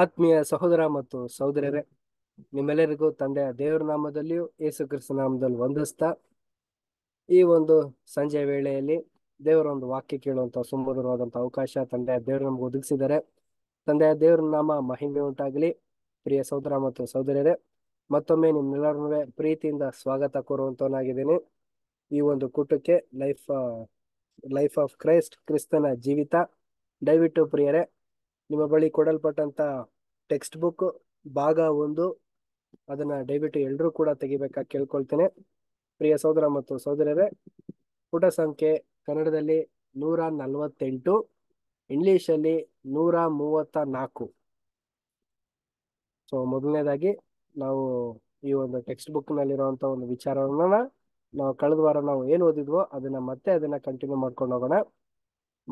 ಆತ್ಮೀಯ ಸಹೋದರ ಮತ್ತು ಸಹೋದರರೇ ನಿಮ್ಮೆಲ್ಲರಿಗೂ ತಂದೆಯ ದೇವರ ನಾಮದಲ್ಲಿಯೂ ಯೇಸು ಕ್ರಿಸ್ತ ನಾಮದಲ್ಲಿ ವಂದಿಸ್ತಾ ಈ ಒಂದು ಸಂಜೆ ವೇಳೆಯಲ್ಲಿ ದೇವರ ಒಂದು ವಾಕ್ಯ ಕೇಳುವಂತ ಸುಮಧುರವಾದಂತಹ ಅವಕಾಶ ತಂದೆಯ ದೇವರು ನಮ್ಗೆ ಒದಗಿಸಿದ್ದಾರೆ ತಂದೆಯ ದೇವರ ನಾಮ ಮಹಿಮೆ ಉಂಟಾಗಲಿ ಪ್ರಿಯ ಸಹೋದರ ಮತ್ತು ಸಹೋದರರೇ ಮತ್ತೊಮ್ಮೆ ನಿಮ್ಮೆಲ್ಲರೂ ಪ್ರೀತಿಯಿಂದ ಸ್ವಾಗತ ಕೋರುವಂತವನಾಗಿದ್ದೀನಿ ಈ ಒಂದು ಕೂಟಕ್ಕೆ ಲೈಫ್ ಲೈಫ್ ಆಫ್ ಕ್ರೈಸ್ಟ್ ಕ್ರಿಸ್ತನ ಜೀವಿತ ದಯವಿಟ್ಟು ಪ್ರಿಯರೇ ನಿಮ್ಮ ಬಳಿ ಕೊಡಲ್ಪಟ್ಟಂತ ಟೆಕ್ಸ್ಟ್ ಬುಕ್ ಭಾಗ ಒಂದು ಅದನ್ನ ದಯವಿಟ್ಟು ಎಲ್ಲರೂ ಕೂಡ ತೆಗಿಬೇಕಾಗಿ ಕೇಳ್ಕೊಳ್ತೇನೆ ಪ್ರಿಯ ಸಹೋದರ ಮತ್ತು ಸಹೋದರರೇ ಪುಟ ಸಂಖ್ಯೆ ಕನ್ನಡದಲ್ಲಿ ನೂರ ನಲವತ್ತೆಂಟು ಅಲ್ಲಿ ನೂರ ಮೂವತ್ತ ನಾಲ್ಕು ಸೊ ಮೊದಲನೇದಾಗಿ ನಾವು ಈ ಒಂದು ಟೆಕ್ಸ್ಟ್ ಬುಕ್ ನಲ್ಲಿರುವಂತ ಒಂದು ವಿಚಾರವನ್ನ ನಾವು ಕಳೆದ ವಾರ ನಾವು ಏನು ಓದಿದ್ವೋ ಅದನ್ನ ಮತ್ತೆ ಅದನ್ನ ಕಂಟಿನ್ಯೂ ಮಾಡ್ಕೊಂಡು ಹೋಗೋಣ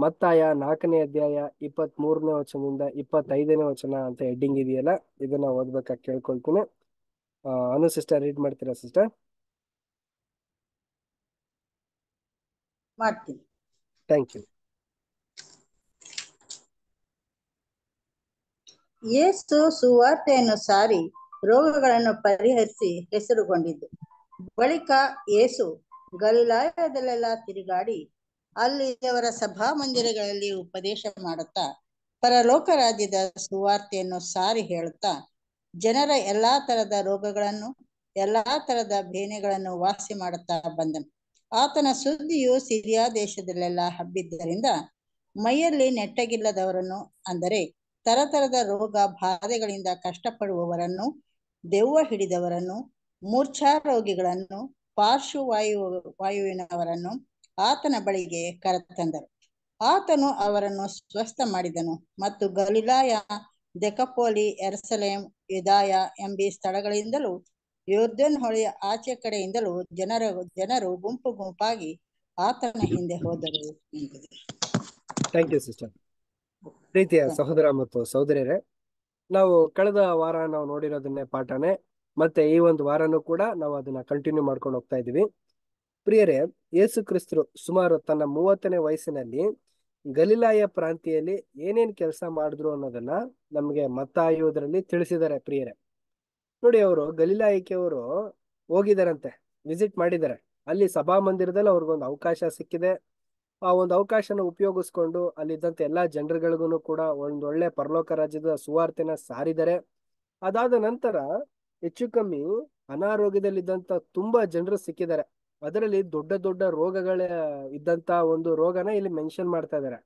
ಮತ್ತಾಯ ನಾಲ್ಕನೇ ಅಧ್ಯಾಯ ಇಪ್ಪತ್ತ್ ಮೂರನೇ ವಚನದಿಂದ ಇಪ್ಪತ್ತೈದನೇ ವಚನ ಅಂತ ಹೆಡ್ಡಿಂಗ್ ಇದೆಯಲ್ಲ ಇದನ್ನ ಓದ್ಬೇಕಾಗಿ ಕೇಳ್ಕೊಳ್ತೀನಿ ಅನು ಸಿಸ್ಟರ್ ರೀಡ್ ಮಾಡ್ತೀರಾ ಸಿಸ್ಟರ್ ಮಾಡ್ತೀನಿ ಥ್ಯಾಂಕ್ ಯು ಯೇಸು ಸುವಾರ್ತೆಯನ್ನು ಸಾರಿ ರೋಗಗಳನ್ನು ಪರಿಹರಿಸಿ ಹೆಸರುಗೊಂಡಿದ್ದು ಬಳಿಕ ಯೇಸು ಗಲ್ಲಾಯದಲ್ಲೆಲ್ಲ ತಿರುಗಾಡಿ ಅಲ್ಲಿ ಅವರ ಸಭಾ ಮಂದಿರಗಳಲ್ಲಿ ಉಪದೇಶ ಮಾಡುತ್ತಾ ಪರಲೋಕ ರಾಜ್ಯದ ಸುವಾರ್ತೆಯನ್ನು ಸಾರಿ ಹೇಳುತ್ತಾ ಜನರ ಎಲ್ಲಾ ತರದ ರೋಗಗಳನ್ನು ಎಲ್ಲಾ ತರದ ಬೇನೆಗಳನ್ನು ವಾಸಿ ಮಾಡುತ್ತಾ ಬಂದನು ಆತನ ಸುದ್ದಿಯು ಸಿರಿಯಾ ದೇಶದಲ್ಲೆಲ್ಲ ಹಬ್ಬಿದ್ದರಿಂದ ಮೈಯಲ್ಲಿ ನೆಟ್ಟಗಿಲ್ಲದವರನ್ನು ಅಂದರೆ ತರತರದ ರೋಗ ಬಾಧೆಗಳಿಂದ ಕಷ್ಟಪಡುವವರನ್ನು ದೆವ್ವ ಹಿಡಿದವರನ್ನು ಮೂರ್ಛಾ ರೋಗಿಗಳನ್ನು ಪಾರ್ಶ್ವವಾಯು ವಾಯುವಿನವರನ್ನು ಆತನ ಬಳಿಗೆ ಕರೆತಂದರು ಆತನು ಅವರನ್ನು ಸ್ವಸ್ಥ ಮಾಡಿದನು ಮತ್ತು ಗಲಿಲಾಯ ದೆಕಪೋಲಿ ಎರ್ಸಲೇಂ ಯುದಾಯ ಎಂಬಿ ಸ್ಥಳಗಳಿಂದಲೂ ಯೋರ್ಧನ್ ಹೊಳೆಯ ಆಚೆ ಕಡೆಯಿಂದಲೂ ಜನರ ಜನರು ಗುಂಪು ಗುಂಪಾಗಿ ಆತನ ಹಿಂದೆ ಹೋದರು ಥ್ಯಾಂಕ್ ಯು ಸಿಸ್ಟರ್ ಪ್ರೀತಿಯ ಸಹೋದರ ಮತ್ತು ಸಹೋದರಿಯರೇ ನಾವು ಕಳೆದ ವಾರ ನಾವು ನೋಡಿರೋದನ್ನೇ ಪಾಠನೆ ಮತ್ತೆ ಈ ಒಂದು ವಾರನೂ ಕೂಡ ನಾವು ಅದನ್ನ ಕಂಟಿನ್ಯೂ ಮಾಡ್ಕೊಂಡು ಹೋಗ್ತಾ ಇದೀವಿ ಪ್ರಿಯರೇ ಯೇಸು ಕ್ರಿಸ್ತರು ಸುಮಾರು ತನ್ನ ಮೂವತ್ತನೇ ವಯಸ್ಸಿನಲ್ಲಿ ಗಲೀಲಾಯ ಪ್ರಾಂತಿಯಲ್ಲಿ ಏನೇನ್ ಕೆಲಸ ಮಾಡಿದ್ರು ಅನ್ನೋದನ್ನ ನಮ್ಗೆ ಮತ್ತಾಯುವುದರಲ್ಲಿ ತಿಳಿಸಿದ್ದಾರೆ ಪ್ರಿಯರೇ ನೋಡಿ ಅವರು ಗಲಿಲಾಯಕ್ಕೆ ಅವರು ಹೋಗಿದಾರಂತೆ ವಿಸಿಟ್ ಮಾಡಿದ್ದಾರೆ ಅಲ್ಲಿ ಸಭಾ ಮಂದಿರದಲ್ಲಿ ಅವ್ರಿಗೊಂದು ಅವಕಾಶ ಸಿಕ್ಕಿದೆ ಆ ಒಂದು ಅವಕಾಶನ ಉಪಯೋಗಿಸ್ಕೊಂಡು ಅಲ್ಲಿದ್ದಂತ ಎಲ್ಲಾ ಜನರುಗಳಿಗೂ ಕೂಡ ಒಂದೊಳ್ಳೆ ಪರಲೋಕ ರಾಜ್ಯದ ಸುವಾರ್ತೆನ ಸಾರಿದ್ದಾರೆ ಅದಾದ ನಂತರ ಹೆಚ್ಚು ಕಮ್ಮಿ ಅನಾರೋಗ್ಯದಲ್ಲಿದ್ದಂತ ತುಂಬಾ ಜನರು ಸಿಕ್ಕಿದ್ದಾರೆ ಅದರಲ್ಲಿ ದೊಡ್ಡ ದೊಡ್ಡ ರೋಗಗಳ ಇದ್ದಂತ ಒಂದು ರೋಗನ ಇಲ್ಲಿ ಮೆನ್ಷನ್ ಮಾಡ್ತಾ ಇದಾರೆ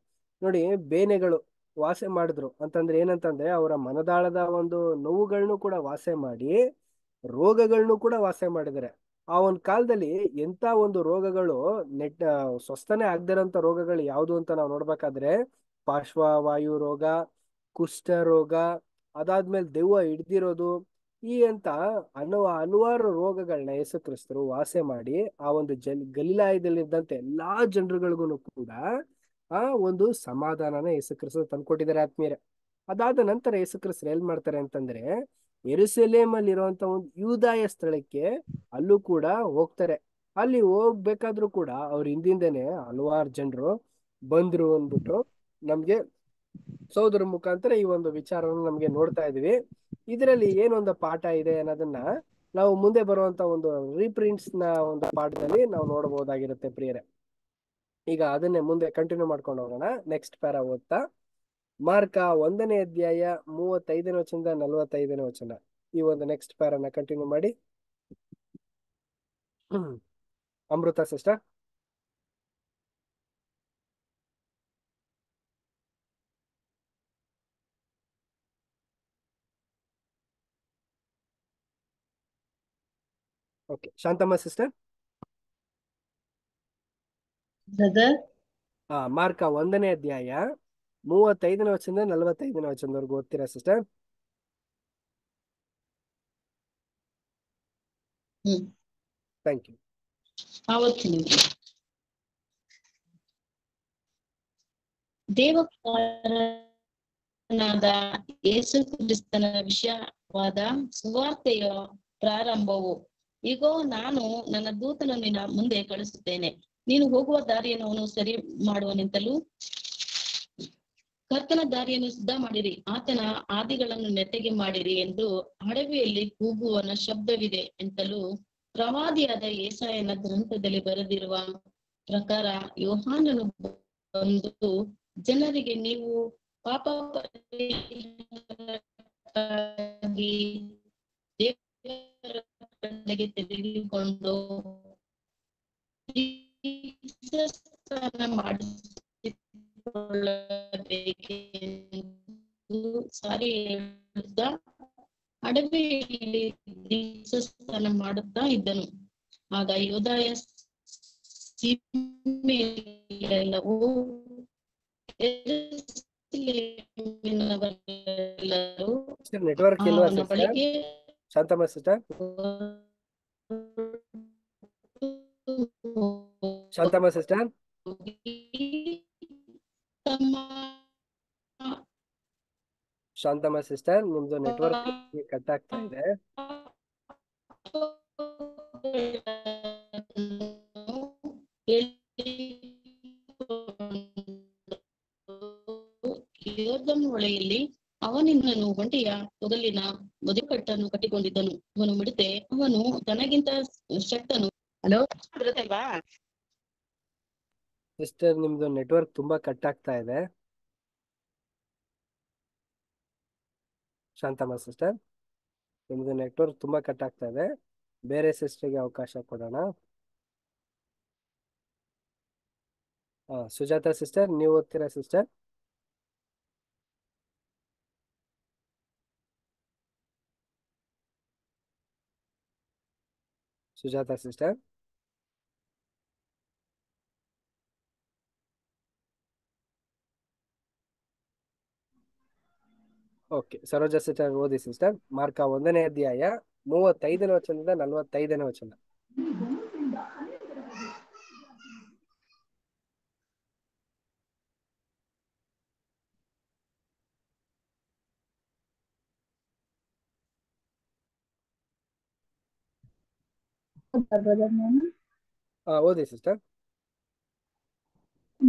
ನೋಡಿ ಬೇನೆಗಳು ವಾಸೆ ಮಾಡಿದ್ರು ಅಂತಂದ್ರೆ ಏನಂತಂದ್ರೆ ಅವರ ಮನದಾಳದ ಒಂದು ನೋವುಗಳನ್ನು ಕೂಡ ವಾಸೆ ಮಾಡಿ ರೋಗಗಳನ್ನು ಕೂಡ ವಾಸೆ ಮಾಡಿದರೆ ಆ ಒಂದು ಕಾಲದಲ್ಲಿ ಎಂತ ಒಂದು ರೋಗಗಳು ನೆಟ್ ಸ್ವಸ್ಥನೆ ಆಗದಿರೋಂಥ ರೋಗಗಳು ಯಾವುದು ಅಂತ ನಾವು ನೋಡ್ಬೇಕಾದ್ರೆ ಪಾರ್ಶ್ವವಾಯು ರೋಗ ಕುಷ್ಠ ರೋಗ ಅದಾದ್ಮೇಲೆ ದೆವ್ವ ಹಿಡ್ದಿರೋದು ಈ ಅಂತ ಅನ್ನುವ ಹಲವಾರು ರೋಗಗಳನ್ನ ಯೇಸು ಕ್ರಿಸ್ತರು ವಾಸೆ ಮಾಡಿ ಆ ಒಂದು ಜಲ್ ಗಲೀಲಾಯದಲ್ಲಿದ್ದಂತೆ ಎಲ್ಲಾ ಜನರುಗಳಿಗೂ ಕೂಡ ಆ ಒಂದು ಸಮಾಧಾನನ ಯೇಸು ಕ್ರಿಸ್ತರು ತಂದ್ಕೊಟ್ಟಿದ್ದಾರೆ ಆತ್ಮೀಯರ ಅದಾದ ನಂತರ ಯೇಸು ಕ್ರಿಸ್ತರು ಏನ್ ಮಾಡ್ತಾರೆ ಅಂತಂದ್ರೆ ಎರುಸೆಲೇಮ್ ಅಲ್ಲಿ ಇರುವಂತ ಒಂದು ಯೂದಾಯ ಸ್ಥಳಕ್ಕೆ ಅಲ್ಲೂ ಕೂಡ ಹೋಗ್ತಾರೆ ಅಲ್ಲಿ ಹೋಗ್ಬೇಕಾದ್ರೂ ಕೂಡ ಅವ್ರ ಹಿಂದಿಂದನೆ ಹಲವಾರು ಜನರು ಬಂದ್ರು ಅಂದ್ಬಿಟ್ಟು ನಮ್ಗೆ ಸೋದರ ಮುಖಾಂತರ ಈ ಒಂದು ವಿಚಾರವನ್ನು ನಮ್ಗೆ ನೋಡ್ತಾ ಇದೀವಿ ಇದರಲ್ಲಿ ಏನೊಂದು ಪಾಠ ಇದೆ ಅನ್ನೋದನ್ನ ನಾವು ಮುಂದೆ ಬರುವಂತ ಒಂದು ರೀಪ್ರಿಂಟ್ಸ್ ನ ಒಂದು ಪಾಠದಲ್ಲಿ ನಾವು ನೋಡಬಹುದಾಗಿರುತ್ತೆ ಪ್ರಿಯರೇ ಈಗ ಅದನ್ನೇ ಮುಂದೆ ಕಂಟಿನ್ಯೂ ಮಾಡ್ಕೊಂಡು ಹೋಗೋಣ ನೆಕ್ಸ್ಟ್ ಪ್ಯಾರ ಓದ್ತಾ ಮಾರ್ಕ ಒಂದನೇ ಅಧ್ಯಾಯ ಮೂವತ್ತೈದನೇ ವಚನದ ನಲವತ್ತೈದನೇ ವಚನ ಈ ಒಂದು ನೆಕ್ಸ್ಟ್ ಪ್ಯಾರನ್ನ ಕಂಟಿನ್ಯೂ ಮಾಡಿ Amrutha sister okay Santhamma sister ಮಾರ್ಕ ಒಂದನೇ ಅಧ್ಯಾಯ ಮೂವತ್ತೈದನೇ ವಚನದಿಂದ ನಲವತ್ತೈದನೇ ವಚನದವರೆಗೂ ಓದ್ತೀರಾ ಸಿಸ್ಟರ್ ಥ್ಯಾಂಕ್ ಯು ದೇವನಾದ ಯೇಸು ಕ್ರಿಸ್ತನ ವಿಷಯವಾದ ಸುವಾರ್ತೆಯ ಪ್ರಾರಂಭವು ಈಗೋ ನಾನು ನನ್ನ ದೂತನು ನಿನ್ನ ಮುಂದೆ ಕಳಿಸುತ್ತೇನೆ ನೀನು ಹೋಗುವ ದಾರಿಯನ್ನು ಅವನು ಸರಿ ಮಾಡುವನೆಂತಲೂ ಕರ್ತನ ದಾರಿಯನ್ನು ಸಿದ್ಧ ಮಾಡಿರಿ ಆತನ ಆದಿಗಳನ್ನು ನೆತ್ತಗೆ ಮಾಡಿರಿ ಎಂದು ಅಡವಿಯಲ್ಲಿ ಕೂಗುವನ ಶಬ್ದವಿದೆ ಎಂತಲೂ ಪ್ರವಾದಿಯಾದ ಏಸಾಯನ ಗ್ರಂಥದಲ್ಲಿ ಬರೆದಿರುವ ಪ್ರಕಾರ ಯೋಹಾನನು ಬಂದು ಜನರಿಗೆ ನೀವು ಪಾಪ ದೇವರ ತೆಗೆದುಕೊಂಡು ಸಾರಿ ಹೇಳುತ್ತಾ ಅಡವಿಯಲ್ಲಿ ದೀಕ್ಷಸ್ಥಾನ ಮಾಡುತ್ತಾ ಇದ್ದನು ಆಗ ಯೋಧಾಯ network Shanthamma sister Shanthamma sister Shanthamma sister ನಿಮ್ದು ನೆಟ್ವರ್ಕ್ ಕಟ್ ಆಗ್ತಾ ಇದೆ ಯೋರ್ದನ್ ಹೊಳೆಯಲ್ಲಿ ಅವನಿನ್ನನು ಮೊದಲಿನ ಧ್ವಜ ಕಟ್ಟಿಕೊಂಡಿದ್ದನು ಅವನು ಮಿಡತೆ ಅವನು ತನಗಿಂತ ಶಕ್ತನು ಹಲೋ ಸಿಸ್ಟರ್ ನಿಮ್ದು ನೆಟ್ವರ್ಕ್ ತುಂಬಾ ಕಟ್ ಆಗ್ತಾ ಇದೆ ಶಾಂತಮ್ಮ ಸಿಸ್ಟರ್ ನಿಮ್ದು ನೆಟ್ವರ್ಕ್ ತುಂಬಾ ಕಟ್ ಆಗ್ತಾ ಇದೆ ಬೇರೆ ಸಿಸ್ಟರ್ಗೆ ಅವಕಾಶ ಕೊಡೋಣ ಸುಜಾತಾ ಸಿಸ್ಟರ್ ನೀವು ಓದ್ತೀರಾ sister Sujatha sister okay Saroja sister ಓದಿ ಸಿಸ್ಟರ್ ಮಾರ್ಕ ಒಂದನೇ ಅಧ್ಯಾಯ ಮೂವತ್ತೈದನೇ ವಚನದಿಂದ ನಲವತ್ತೈದನೇ ವಚನ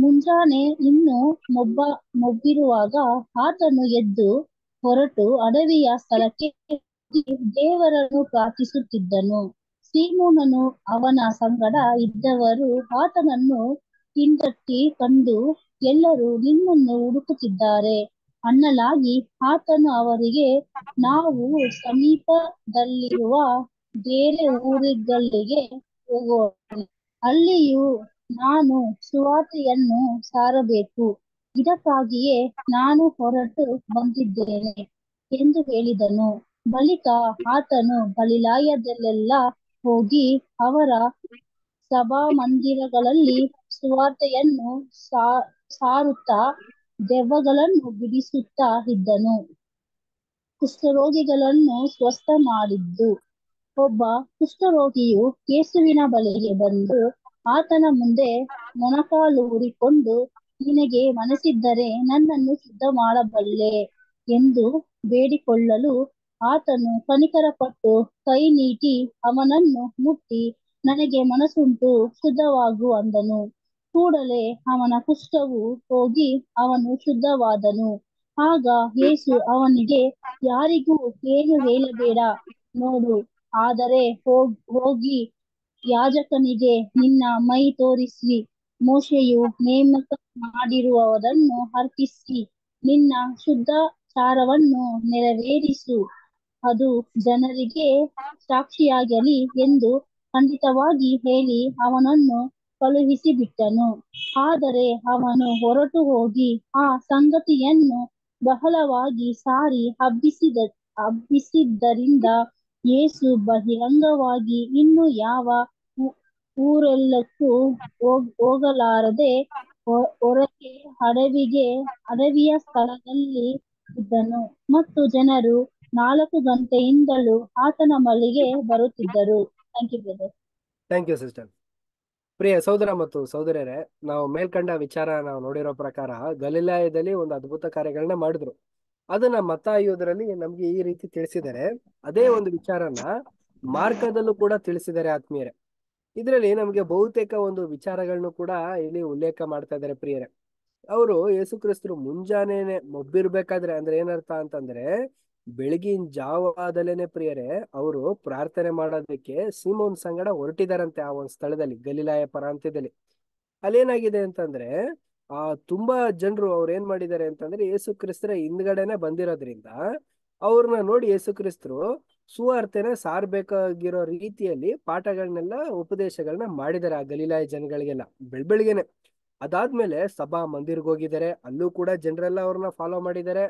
ಮುಂಜಾನೆ ಇನ್ನು ಮೊಬ್ಬ ಮೊಬ್ಬಿರುವಾಗ ಆತನು ಎದ್ದು ಹೊರಟು ಅಡವಿಯ ಸ್ಥಳಕ್ಕೆ ದೇವರನ್ನು ಪ್ರಾರ್ಥಿಸುತ್ತಿದ್ದನು ಸೀಮೋನನು ಅವನ ಸಂಗಡ ಇದ್ದವರು ಆತನನ್ನು ಹಿಂದಟ್ಟಿ ಕಂಡು ಎಲ್ಲರೂ ನಿಮ್ಮನ್ನು ಹುಡುಕುತ್ತಿದ್ದಾರೆ ಅನ್ನಲಾಗಿ ಆತನು ಅವರಿಗೆ ನಾವು ಸಮೀಪದಲ್ಲಿರುವ ಬೇರೆ ಊರುಗಳಿಗೆ ಹೋಗೋಣ ಅಲ್ಲಿಯೂ ನಾನು ಸುವಾರ್ತೆಯನ್ನು ಸಾರಬೇಕು ಇದಕ್ಕಾಗಿಯೇ ನಾನು ಹೊರಟು ಬಂದಿದ್ದೇನೆ ಎಂದು ಹೇಳಿದನು ಬಳಿಕ ಆತನು ಬಲಿಲಾಯದಲ್ಲೆಲ್ಲ ಹೋಗಿ ಅವರ ಮಂದಿರಗಳಲ್ಲಿ ಸುವಾರ್ತೆಯನ್ನು ಸಾರುತ್ತಾ ದೆವ್ವಗಳನ್ನು ಬಿಡಿಸುತ್ತಾ ಇದ್ದನು ಕುಷ್ಠರೋಗಿಗಳನ್ನು ಸ್ವಸ್ಥ ಮಾಡಿದ್ದು ಒಬ್ಬ ಕುಷ್ಠರೋಗಿಯು ಯೇಸುವಿನ ಬಳಿಗೆ ಬಂದು ಆತನ ಮುಂದೆ ಮೊಣಕಾಲೂರಿಕೊಂಡು ನಿನಗೆ ಮನಸ್ಸಿದ್ದರೆ ನನ್ನನ್ನು ಶುದ್ಧ ಮಾಡಬಲ್ಲೆ ಎಂದು ಬೇಡಿಕೊಳ್ಳಲು ಆತನು ಕನಿಕರಪಟ್ಟು ಕೈ ನೀಟಿ ಅವನನ್ನು ಮುಟ್ಟಿ ನನಗೆ ಮನಸ್ಸುಂಟು ಶುದ್ಧವಾಗು ಅಂದನು ಕೂಡಲೇ ಅವನ ಕುಷ್ಠವು ಹೋಗಿ ಅವನು ಶುದ್ಧವಾದನು ಆಗ ಯೇಸು ಅವನಿಗೆ ಯಾರಿಗೂ ಏನು ಹೇಳಬೇಡ ನೋಡು ಆದರೆ ಹೋಗಿ ಯಾಜಕನಿಗೆ ನಿನ್ನ ಮೈ ತೋರಿಸಿ ಮೋಶೆಯು ನೇಮಕ ಮಾಡಿರುವವರನ್ನು ಅರ್ಪಿಸಿ ನಿನ್ನ ಶುದ್ಧ ಸಾರವನ್ನು ನೆರವೇರಿಸು ಅದು ಜನರಿಗೆ ಸಾಕ್ಷಿಯಾಗಲಿ ಎಂದು ಖಂಡಿತವಾಗಿ ಹೇಳಿ ಅವನನ್ನು ಕಳುಹಿಸಿಬಿಟ್ಟನು ಆದರೆ ಅವನು ಹೊರಟು ಹೋಗಿ ಆ ಸಂಗತಿಯನ್ನು ಬಹಳವಾಗಿ ಸಾರಿ ಹಬ್ಬಿಸಿದ ಹಬ್ಬಿಸಿದ್ದರಿಂದ ಯೇಸು ಬಹಿರಂಗವಾಗಿ ಇನ್ನು ಯಾವ ಊರೆಲ್ಲಕ್ಕೂ ಹೋಗಲಾರದೆ ಹೊರಗೆ ಅಡವಿಗೆ ಅಡವಿಯ ಸ್ಥಳದಲ್ಲಿ ಇದ್ದನು ಮತ್ತು ಜನರು ನಾಲ್ಕು ಗಂಟೆಯಿಂದಲೂ ಆತನ ಮಲ್ಲಿಗೆ ಬರುತ್ತಿದ್ದರು thank you thank you sister ಪ್ರಿಯ ಸಹೋದರ ಮತ್ತು ಸಹೋದರರೇ ನಾವು ಮೇಲ್ಕಂಡ ವಿಚಾರ ನಾವು ನೋಡಿರೋ ಪ್ರಕಾರ ಗಲೀಲಾಯದಲ್ಲಿ ಒಂದು ಅದ್ಭುತ ಕಾರ್ಯಗಳನ್ನ ಮಾಡಿದ್ರು ಅದನ್ನ ಮತ ಅಯ್ಯೋದ್ರಲ್ಲಿ ನಮ್ಗೆ ಈ ರೀತಿ ತಿಳಿಸಿದರೆ ಅದೇ ಒಂದು ವಿಚಾರನ ಮಾರ್ಗದಲ್ಲೂ ಕೂಡ ತಿಳಿಸಿದ್ದಾರೆ ಆತ್ಮೀಯರೇ ಇದರಲ್ಲಿ ನಮ್ಗೆ ಬಹುತೇಕ ಒಂದು ವಿಚಾರಗಳನ್ನು ಕೂಡ ಇಲ್ಲಿ ಉಲ್ಲೇಖ ಮಾಡ್ತಾ ಇದ್ದಾರೆ ಪ್ರಿಯರೇ ಅವರು ಯೇಸು ಕ್ರಿಸ್ತರು ಮುಂಜಾನೆನೆ ಮೊಬ್ಬಿರ್ಬೇಕಾದ್ರೆ ಅಂದ್ರೆ ಏನರ್ಥ ಅಂತಂದ್ರೆ ಬೆಳಗಿನ ಜಾವದಲ್ಲೇನೆ ಪ್ರಿಯರೇ ಅವರು ಪ್ರಾರ್ಥನೆ ಮಾಡೋದಕ್ಕೆ ಸೀಮೋನ್ ಸಂಗಡ ಹೊರಟಿದಾರಂತೆ ಆ ಒಂದು ಸ್ಥಳದಲ್ಲಿ ಗಲೀಲಾಯ ಪ್ರಾಂತ್ಯದಲ್ಲಿ ಅಲ್ಲೇನಾಗಿದೆ ಅಂತಂದ್ರೆ ಆ ತುಂಬಾ ಜನರು ಅವ್ರು ಏನ್ ಮಾಡಿದ್ದಾರೆ ಅಂತಂದ್ರೆ ಯೇಸು ಕ್ರಿಸ್ತರ ಹಿಂದ್ಗಡೆನೆ ಬಂದಿರೋದ್ರಿಂದ ಅವ್ರನ್ನ ನೋಡಿ ಯೇಸು ಕ್ರಿಸ್ತರು ಸುವಾರ್ತೆನ ಸಾರ್ಬೇಕಾಗಿರೋ ರೀತಿಯಲ್ಲಿ ಪಾಠಗಳನ್ನೆಲ್ಲ ಉಪದೇಶಗಳನ್ನ ಮಾಡಿದ್ದಾರೆ ಆ ಗಲೀಲಾಯ ಜನಗಳಿಗೆಲ್ಲ ಬೆಳ್ ಅದಾದ್ಮೇಲೆ ಸಭಾ ಮಂದಿರ್ಗೆ ಹೋಗಿದ್ದಾರೆ ಅಲ್ಲೂ ಕೂಡ ಜನರೆಲ್ಲ ಅವ್ರನ್ನ ಫಾಲೋ ಮಾಡಿದ್ದಾರೆ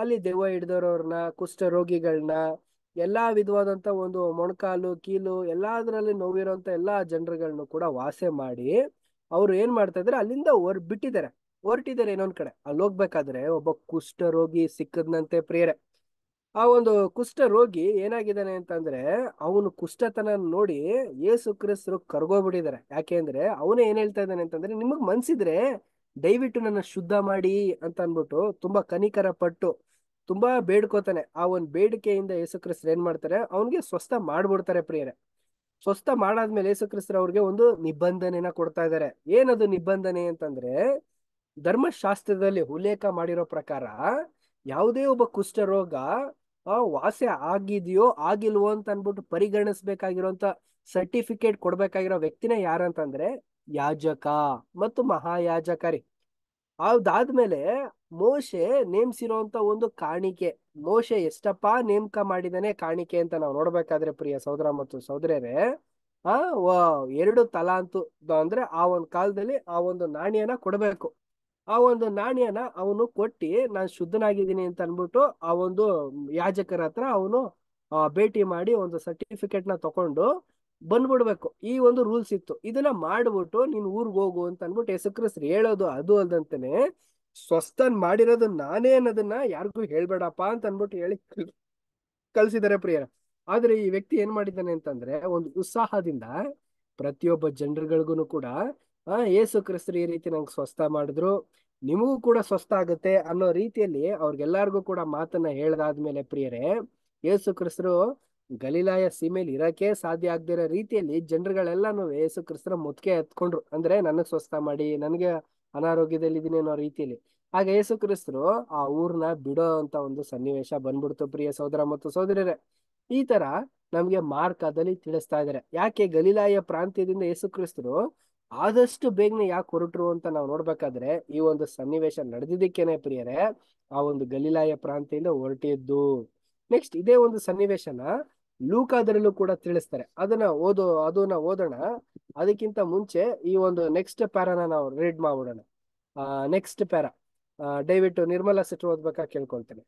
ಅಲ್ಲಿ ದೆವ್ವ ಹಿಡ್ದವ್ರವ್ರನ್ನ ಕುಷ್ಠ ರೋಗಿಗಳನ್ನ ಎಲ್ಲಾ ವಿಧವಾದಂತ ಒಂದು ಮೊಣಕಾಲು ಕೀಲು ಎಲ್ಲಾದ್ರಲ್ಲಿ ನೋವಿರೋಂತ ಎಲ್ಲಾ ಜನರುಗಳನ್ನು ಕೂಡ ವಾಸೆ ಮಾಡಿ ಅವ್ರು ಏನ್ ಮಾಡ್ತಾ ಇದಾರೆ ಅಲ್ಲಿಂದ ಹೊರ್ ಬಿಟ್ಟಿದ್ದಾರೆ ಹೊರಟಿದ್ದಾರೆ ಇನ್ನೊಂದ್ ಕಡೆ ಅಲ್ಲಿ ಹೋಗ್ಬೇಕಾದ್ರೆ ಒಬ್ಬ ಕುಷ್ಠ ರೋಗಿ ಸಿಕ್ಕದಂತೆ ಪ್ರಿಯರೇ ಆ ಒಂದು ಕುಷ್ಠ ರೋಗಿ ಏನಾಗಿದ್ದಾನೆ ಅಂತಂದ್ರೆ ಅವನು ಕುಷ್ಠತನ ನೋಡಿ ಯೇಸು ಕ್ರಿಸ್ತರು ಕರ್ಗೋಗ್ಬಿಟ್ಟಿದ್ದಾರೆ ಯಾಕೆ ಅಂದ್ರೆ ಅವನೇ ಏನ್ ಹೇಳ್ತಾ ಇದ್ದಾನೆ ಅಂತಂದ್ರೆ ನಿಮಗ್ ಮನ್ಸಿದ್ರೆ ದಯವಿಟ್ಟು ನನ್ನ ಶುದ್ಧ ಮಾಡಿ ಅಂತ ಅನ್ಬಿಟ್ಟು ತುಂಬಾ ಕನಿಕರ ಪಟ್ಟು ತುಂಬಾ ಬೇಡ್ಕೋತಾನೆ ಆ ಒಂದ್ ಬೇಡಿಕೆಯಿಂದ ಯೇಸು ಕ್ರಿಸ್ತರು ಏನ್ ಮಾಡ್ತಾರೆ ಅವನ್ಗೆ ಸ್ವಸ್ಥ ಮಾಡ್ಬಿಡ್ತಾರೆ ಪ್ರಿಯರೇ ಸ್ವಸ್ಥ ಮಾಡಾದ್ಮೇಲೆ ಯೇಸು ಕ್ರಿಸ್ತರ ಅವ್ರಿಗೆ ಒಂದು ನಿಬಂಧನೆನ ಕೊಡ್ತಾ ಇದ್ದಾರೆ ಏನದು ನಿಬಂಧನೆ ಅಂತಂದ್ರೆ ಧರ್ಮಶಾಸ್ತ್ರದಲ್ಲಿ ಉಲ್ಲೇಖ ಮಾಡಿರೋ ಪ್ರಕಾರ ಯಾವುದೇ ಒಬ್ಬ ಕುಷ್ಠರೋಗ ಆ ವಾಸೆ ಆಗಿದೆಯೋ ಆಗಿಲ್ವೋ ಅಂತ ಅನ್ಬಿಟ್ಟು ಪರಿಗಣಿಸ್ಬೇಕಾಗಿರೋಂತ ಸರ್ಟಿಫಿಕೇಟ್ ಕೊಡ್ಬೇಕಾಗಿರೋ ವ್ಯಕ್ತಿನೇ ಯಾರಂತಂದ್ರೆ ಯಾಜಕ ಮತ್ತು ಮಹಾಯಾಜಕರಿ ಅದಾದ್ಮೇಲೆ ಮೋಶೆ ನೇಮ್ಸಿರೋಂತ ಒಂದು ಕಾಣಿಕೆ ಮೋಶೆ ಎಷ್ಟಪ್ಪ ನೇಮಕ ಮಾಡಿದಾನೆ ಕಾಣಿಕೆ ಅಂತ ನಾವು ನೋಡ್ಬೇಕಾದ್ರೆ ಪ್ರಿಯ ಸಹೋದರ ಮತ್ತು ಸಹೋದರರೇ ಆ ಎರಡು ತಲಾಂತು ಅಂದ್ರೆ ಆ ಒಂದು ಕಾಲದಲ್ಲಿ ಆ ಒಂದು ನಾಣ್ಯನ ಕೊಡಬೇಕು ಆ ಒಂದು ನಾಣ್ಯನ ಅವನು ಕೊಟ್ಟಿ ನಾನು ಶುದ್ಧನಾಗಿದ್ದೀನಿ ಅಂತ ಅನ್ಬಿಟ್ಟು ಆ ಒಂದು ಯಾಜಕರ ಹತ್ರ ಅವನು ಭೇಟಿ ಮಾಡಿ ಒಂದು ಸರ್ಟಿಫಿಕೇಟ್ ನ ತಕೊಂಡು ಬಂದ್ಬಿಡ್ಬೇಕು ಈ ಒಂದು ರೂಲ್ಸ್ ಇತ್ತು ಇದನ್ನ ಮಾಡ್ಬಿಟ್ಟು ನೀನ್ ಊರ್ಗ್ ಹೋಗು ಅಂತ ಅನ್ಬಿಟ್ಟು ಯೇಸು ಹೇಳೋದು ಅದು ಅಲ್ದಂತೇನೆ ಸ್ವಸ್ಥನ್ ಮಾಡಿರೋದು ನಾನೇ ಅನ್ನೋದನ್ನ ಯಾರಿಗೂ ಹೇಳ್ಬೇಡಪ್ಪ ಅಂತ ಅನ್ಬಿಟ್ಟು ಹೇಳಿ ಕಲ್ಸಿದ್ದಾರೆ ಪ್ರಿಯರ ಆದ್ರೆ ಈ ವ್ಯಕ್ತಿ ಏನ್ ಮಾಡಿದ್ದಾನೆ ಅಂತಂದ್ರೆ ಒಂದು ಉತ್ಸಾಹದಿಂದ ಪ್ರತಿಯೊಬ್ಬ ಜನರುಗಳಿಗೂ ಕೂಡ ಆ ಏಸು ಕ್ರಿಸ್ತರು ಈ ರೀತಿ ನಂಗೆ ಸ್ವಸ್ಥ ಮಾಡಿದ್ರು ನಿಮಗೂ ಕೂಡ ಸ್ವಸ್ಥ ಆಗುತ್ತೆ ಅನ್ನೋ ರೀತಿಯಲ್ಲಿ ಅವ್ರಿಗೆಲ್ಲಾರ್ಗು ಕೂಡ ಮಾತನ್ನ ಹೇಳ್ದಾದ್ಮೇಲೆ ಪ್ರಿಯರೇ ಏಸು ಕ್ರಿಸ್ತರು ಗಲೀಲಾಯ ಸೀಮೇಲಿ ಇರಕ್ಕೆ ಸಾಧ್ಯ ಆಗದಿರೋ ರೀತಿಯಲ್ಲಿ ಜನರುಗಳೆಲ್ಲಾನು ಏಸು ಕ್ರಿಸ್ತರ ಮುತ್ಕೆ ಎತ್ಕೊಂಡ್ರು ಅಂದ್ರೆ ನನಗ್ ಸ್ವಸ್ಥ ಮಾಡಿ ನನಗೆ ಇದೀನಿ ಅನ್ನೋ ರೀತಿಯಲ್ಲಿ ಆಗ ಯೇಸು ಕ್ರಿಸ್ತರು ಆ ಊರ್ನ ಬಿಡೋ ಅಂತ ಒಂದು ಸನ್ನಿವೇಶ ಬಂದ್ಬಿಡ್ತು ಪ್ರಿಯ ಸೋದರ ಮತ್ತು ಸೋದರರೇ ಈ ತರ ನಮ್ಗೆ ಮಾರ್ಕದಲ್ಲಿ ತಿಳಿಸ್ತಾ ಇದಾರೆ ಯಾಕೆ ಗಲೀಲಾಯ ಪ್ರಾಂತ್ಯದಿಂದ ಯೇಸು ಕ್ರಿಸ್ತರು ಆದಷ್ಟು ಬೇಗನೆ ಯಾಕೆ ಹೊರಟರು ಅಂತ ನಾವು ನೋಡ್ಬೇಕಾದ್ರೆ ಈ ಒಂದು ಸನ್ನಿವೇಶ ನಡೆದಿದ್ದಕ್ಕೇನೆ ಪ್ರಿಯರೇ ಆ ಒಂದು ಗಲೀಲಾಯ ಪ್ರಾಂತ್ಯದಿಂದ ಹೊರಟಿದ್ದು ನೆಕ್ಸ್ಟ್ ಇದೇ ಒಂದು ಸನ್ನಿವೇಶನ ಲೂಕಾದರಲ್ಲೂ ಕೂಡ ತಿಳಿಸ್ತಾರೆ ಅದನ್ನ ಓದೋ ಅದನ್ನ ಓದೋಣ ಅದಕ್ಕಿಂತ ಮುಂಚೆ ಈ ಒಂದು ನೆಕ್ಸ್ಟ್ ಪ್ಯಾರಾನ ನಾವು ರೀಡ್ ಮಾಡ್ಬಿಡೋಣ ನೆಕ್ಸ್ಟ್ ಪ್ಯಾರಾ ದಯವಿಟ್ಟು ನಿರ್ಮಲಾ ಸೆಟ್ ಓದ್ಬೇಕಾ ಕೇಳ್ಕೊಳ್ತೇನೆ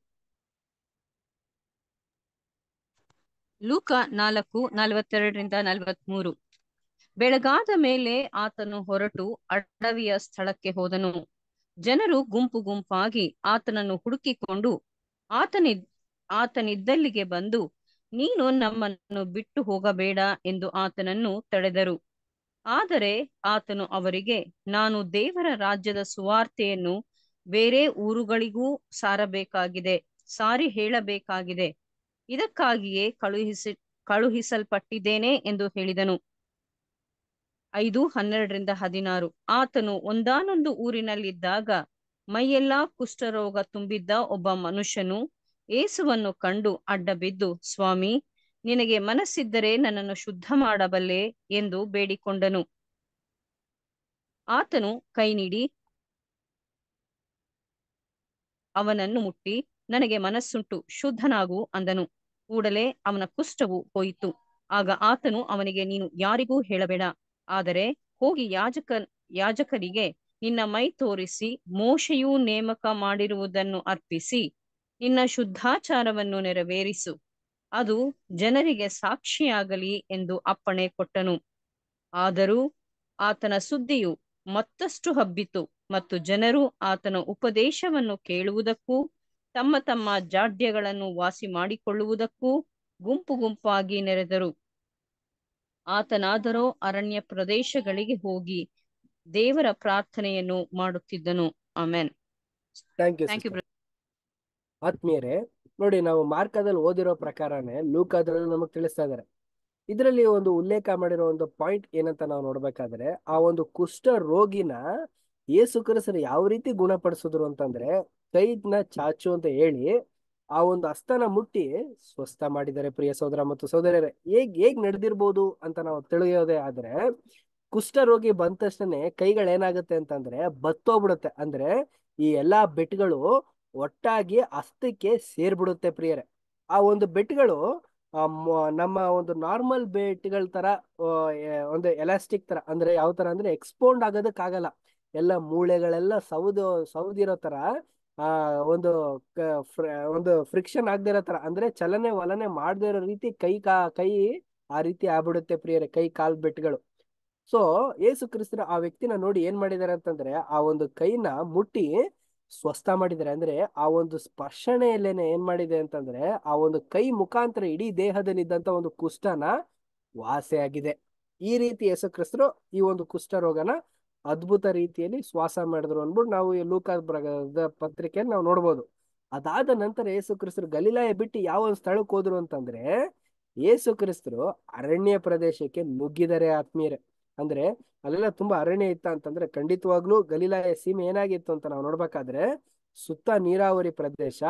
ಲೂಕ ನಾಲ್ಕು ನಲವತ್ತೆರಡರಿಂದ ನಲವತ್ಮೂರು ಬೆಳಗಾದ ಮೇಲೆ ಆತನು ಹೊರಟು ಅಡವಿಯ ಸ್ಥಳಕ್ಕೆ ಹೋದನು ಜನರು ಗುಂಪು ಗುಂಪಾಗಿ ಆತನನ್ನು ಹುಡುಕಿಕೊಂಡು ಆತನಿ ಆತನಿದ್ದಲ್ಲಿಗೆ ಬಂದು ನೀನು ನಮ್ಮನ್ನು ಬಿಟ್ಟು ಹೋಗಬೇಡ ಎಂದು ಆತನನ್ನು ತಡೆದರು ಆದರೆ ಆತನು ಅವರಿಗೆ ನಾನು ದೇವರ ರಾಜ್ಯದ ಸುವಾರ್ತೆಯನ್ನು ಬೇರೆ ಊರುಗಳಿಗೂ ಸಾರಬೇಕಾಗಿದೆ ಸಾರಿ ಹೇಳಬೇಕಾಗಿದೆ ಇದಕ್ಕಾಗಿಯೇ ಕಳುಹಿಸಿ ಕಳುಹಿಸಲ್ಪಟ್ಟಿದ್ದೇನೆ ಎಂದು ಹೇಳಿದನು ಐದು ಹನ್ನೆರಡರಿಂದ ಹದಿನಾರು ಆತನು ಒಂದಾನೊಂದು ಊರಿನಲ್ಲಿದ್ದಾಗ ಮೈಯೆಲ್ಲಾ ಕುಷ್ಠರೋಗ ತುಂಬಿದ್ದ ಒಬ್ಬ ಮನುಷ್ಯನು ಏಸುವನ್ನು ಕಂಡು ಅಡ್ಡಬಿದ್ದು ಸ್ವಾಮಿ ನಿನಗೆ ಮನಸ್ಸಿದ್ದರೆ ನನ್ನನ್ನು ಶುದ್ಧ ಮಾಡಬಲ್ಲೆ ಎಂದು ಬೇಡಿಕೊಂಡನು ಆತನು ಕೈ ನೀಡಿ ಅವನನ್ನು ಮುಟ್ಟಿ ನನಗೆ ಮನಸ್ಸುಂಟು ಶುದ್ಧನಾಗು ಅಂದನು ಕೂಡಲೇ ಅವನ ಕುಷ್ಠವು ಹೋಯಿತು ಆಗ ಆತನು ಅವನಿಗೆ ನೀನು ಯಾರಿಗೂ ಹೇಳಬೇಡ ಆದರೆ ಹೋಗಿ ಯಾಜಕ ಯಾಜಕರಿಗೆ ನಿನ್ನ ಮೈ ತೋರಿಸಿ ಮೋಶೆಯೂ ನೇಮಕ ಮಾಡಿರುವುದನ್ನು ಅರ್ಪಿಸಿ ನಿನ್ನ ಶುದ್ಧಾಚಾರವನ್ನು ನೆರವೇರಿಸು ಅದು ಜನರಿಗೆ ಸಾಕ್ಷಿಯಾಗಲಿ ಎಂದು ಅಪ್ಪಣೆ ಕೊಟ್ಟನು ಆದರೂ ಆತನ ಸುದ್ದಿಯು ಮತ್ತಷ್ಟು ಹಬ್ಬಿತು ಮತ್ತು ಜನರು ಆತನ ಉಪದೇಶವನ್ನು ಕೇಳುವುದಕ್ಕೂ ತಮ್ಮ ತಮ್ಮ ಜಾಡ್ಯಗಳನ್ನು ವಾಸಿ ಮಾಡಿಕೊಳ್ಳುವುದಕ್ಕೂ ಗುಂಪು ಗುಂಪಾಗಿ ನೆರೆದರು ಆತನಾದರೂ ಅರಣ್ಯ ಪ್ರದೇಶಗಳಿಗೆ ಹೋಗಿ ದೇವರ ಪ್ರಾರ್ಥನೆಯನ್ನು ಮಾಡುತ್ತಿದ್ದನು ಆಮೇನ್ ಥ್ಯಾಂಕ್ ಯು ಆತ್ಮೀಯರೇ ನೋಡಿ ನಾವು ಮಾರ್ಕದಲ್ಲಿ ಓದಿರೋ ಪ್ರಕಾರನೇ ಅದರಲ್ಲಿ ನಮಗ್ ತಿಳಿಸ್ತಾ ಇದ್ದಾರೆ ಇದರಲ್ಲಿ ಒಂದು ಉಲ್ಲೇಖ ಮಾಡಿರೋ ಒಂದು ಪಾಯಿಂಟ್ ಏನಂತ ನಾವು ನೋಡ್ಬೇಕಾದ್ರೆ ಆ ಒಂದು ಕುಷ್ಠ ರೋಗಿನ ಯೇಸು ಯಾವ ರೀತಿ ಗುಣಪಡಿಸಿದ್ರು ಅಂತಂದ್ರೆ ನ ಚಾಚು ಅಂತ ಹೇಳಿ ಆ ಒಂದು ಅಸ್ತನ ಮುಟ್ಟಿ ಸ್ವಸ್ಥ ಮಾಡಿದ್ದಾರೆ ಪ್ರಿಯ ಸೋದರ ಮತ್ತು ಸೋದರರೇ ಹೇಗ್ ಹೇಗ್ ನಡೆದಿರ್ಬೋದು ಅಂತ ನಾವು ತಿಳಿಯೋದೇ ಆದ್ರೆ ಕುಷ್ಠ ರೋಗಿ ಬಂದ ತಕ್ಷಣ ಕೈಗಳೇನಾಗುತ್ತೆ ಅಂತಂದ್ರೆ ಬತ್ತೋಗ್ಬಿಡುತ್ತೆ ಅಂದ್ರೆ ಈ ಎಲ್ಲಾ ಬೆಟ್ಗಳು ಒಟ್ಟಾಗಿ ಅಸ್ತಕ್ಕೆ ಸೇರ್ಬಿಡುತ್ತೆ ಪ್ರಿಯರೇ ಆ ಒಂದು ಬೆಟ್ಗಳು ನಮ್ಮ ಒಂದು ನಾರ್ಮಲ್ ಬೆಟ್ಗಳ ತರ ಒಂದು ಎಲಾಸ್ಟಿಕ್ ತರ ಅಂದ್ರೆ ಯಾವ ತರ ಅಂದ್ರೆ ಎಕ್ಸ್ಪೋಂಡ್ ಆಗೋದಕ್ಕಾಗಲ್ಲ ಎಲ್ಲ ಮೂಳೆಗಳೆಲ್ಲ ಸೌದು ಸೌದಿರೋ ತರ ಆ ಒಂದು ಒಂದು ಫ್ರಿಕ್ಷನ್ ಆಗದಿರೋ ತರ ಅಂದ್ರೆ ಚಲನೆ ವಲನೆ ಮಾಡದೇ ಇರೋ ರೀತಿ ಕೈ ಕಾ ಕೈ ಆ ರೀತಿ ಆಗ್ಬಿಡುತ್ತೆ ಪ್ರಿಯರೇ ಕೈ ಕಾಲ್ ಬೆಟ್ಗಳು ಸೊ ಏಸು ಕ್ರಿಸ್ತನ ಆ ವ್ಯಕ್ತಿನ ನೋಡಿ ಏನ್ ಮಾಡಿದಾರೆ ಅಂತಂದ್ರೆ ಆ ಒಂದು ಕೈನ ಮುಟ್ಟಿ ಸ್ವಸ್ಥ ಮಾಡಿದ್ದಾರೆ ಅಂದ್ರೆ ಆ ಒಂದು ಸ್ಪರ್ಶನೆಯಲ್ಲೇನೆ ಏನ್ ಮಾಡಿದೆ ಅಂತಂದ್ರೆ ಆ ಒಂದು ಕೈ ಮುಖಾಂತರ ಇಡೀ ದೇಹದಲ್ಲಿದ್ದಂತ ಒಂದು ಕುಷ್ಠನ ವಾಸೆಯಾಗಿದೆ ಈ ರೀತಿ ಯೇಸುಕ್ರಿಸ್ತರು ಈ ಒಂದು ಕುಷ್ಠ ರೋಗನ ಅದ್ಭುತ ರೀತಿಯಲ್ಲಿ ಶ್ವಾಸ ಮಾಡಿದ್ರು ಅಂದ್ಬಿಟ್ಟು ನಾವು ಈ ಲೂಕಾದ ಪತ್ರಿಕೆಯಲ್ಲಿ ನಾವು ನೋಡ್ಬೋದು ಅದಾದ ನಂತರ ಯೇಸು ಕ್ರಿಸ್ತರು ಗಲೀಲಾಯ ಬಿಟ್ಟು ಯಾವ ಒಂದು ಸ್ಥಳಕ್ಕೆ ಹೋದ್ರು ಅಂತಂದ್ರೆ ಯೇಸುಕ್ರಿಸ್ತರು ಕ್ರಿಸ್ತರು ಅರಣ್ಯ ಪ್ರದೇಶಕ್ಕೆ ನುಗ್ಗಿದರೆ ಆತ್ಮೀಯರೇ ಅಂದ್ರೆ ಅಲ್ಲೆಲ್ಲ ತುಂಬಾ ಅರಣ್ಯ ಇತ್ತ ಅಂತಂದ್ರೆ ಖಂಡಿತವಾಗ್ಲೂ ಗಲೀಲಾಯ ಸೀಮೆ ಏನಾಗಿತ್ತು ಅಂತ ನಾವು ನೋಡ್ಬೇಕಾದ್ರೆ ಸುತ್ತ ನೀರಾವರಿ ಪ್ರದೇಶ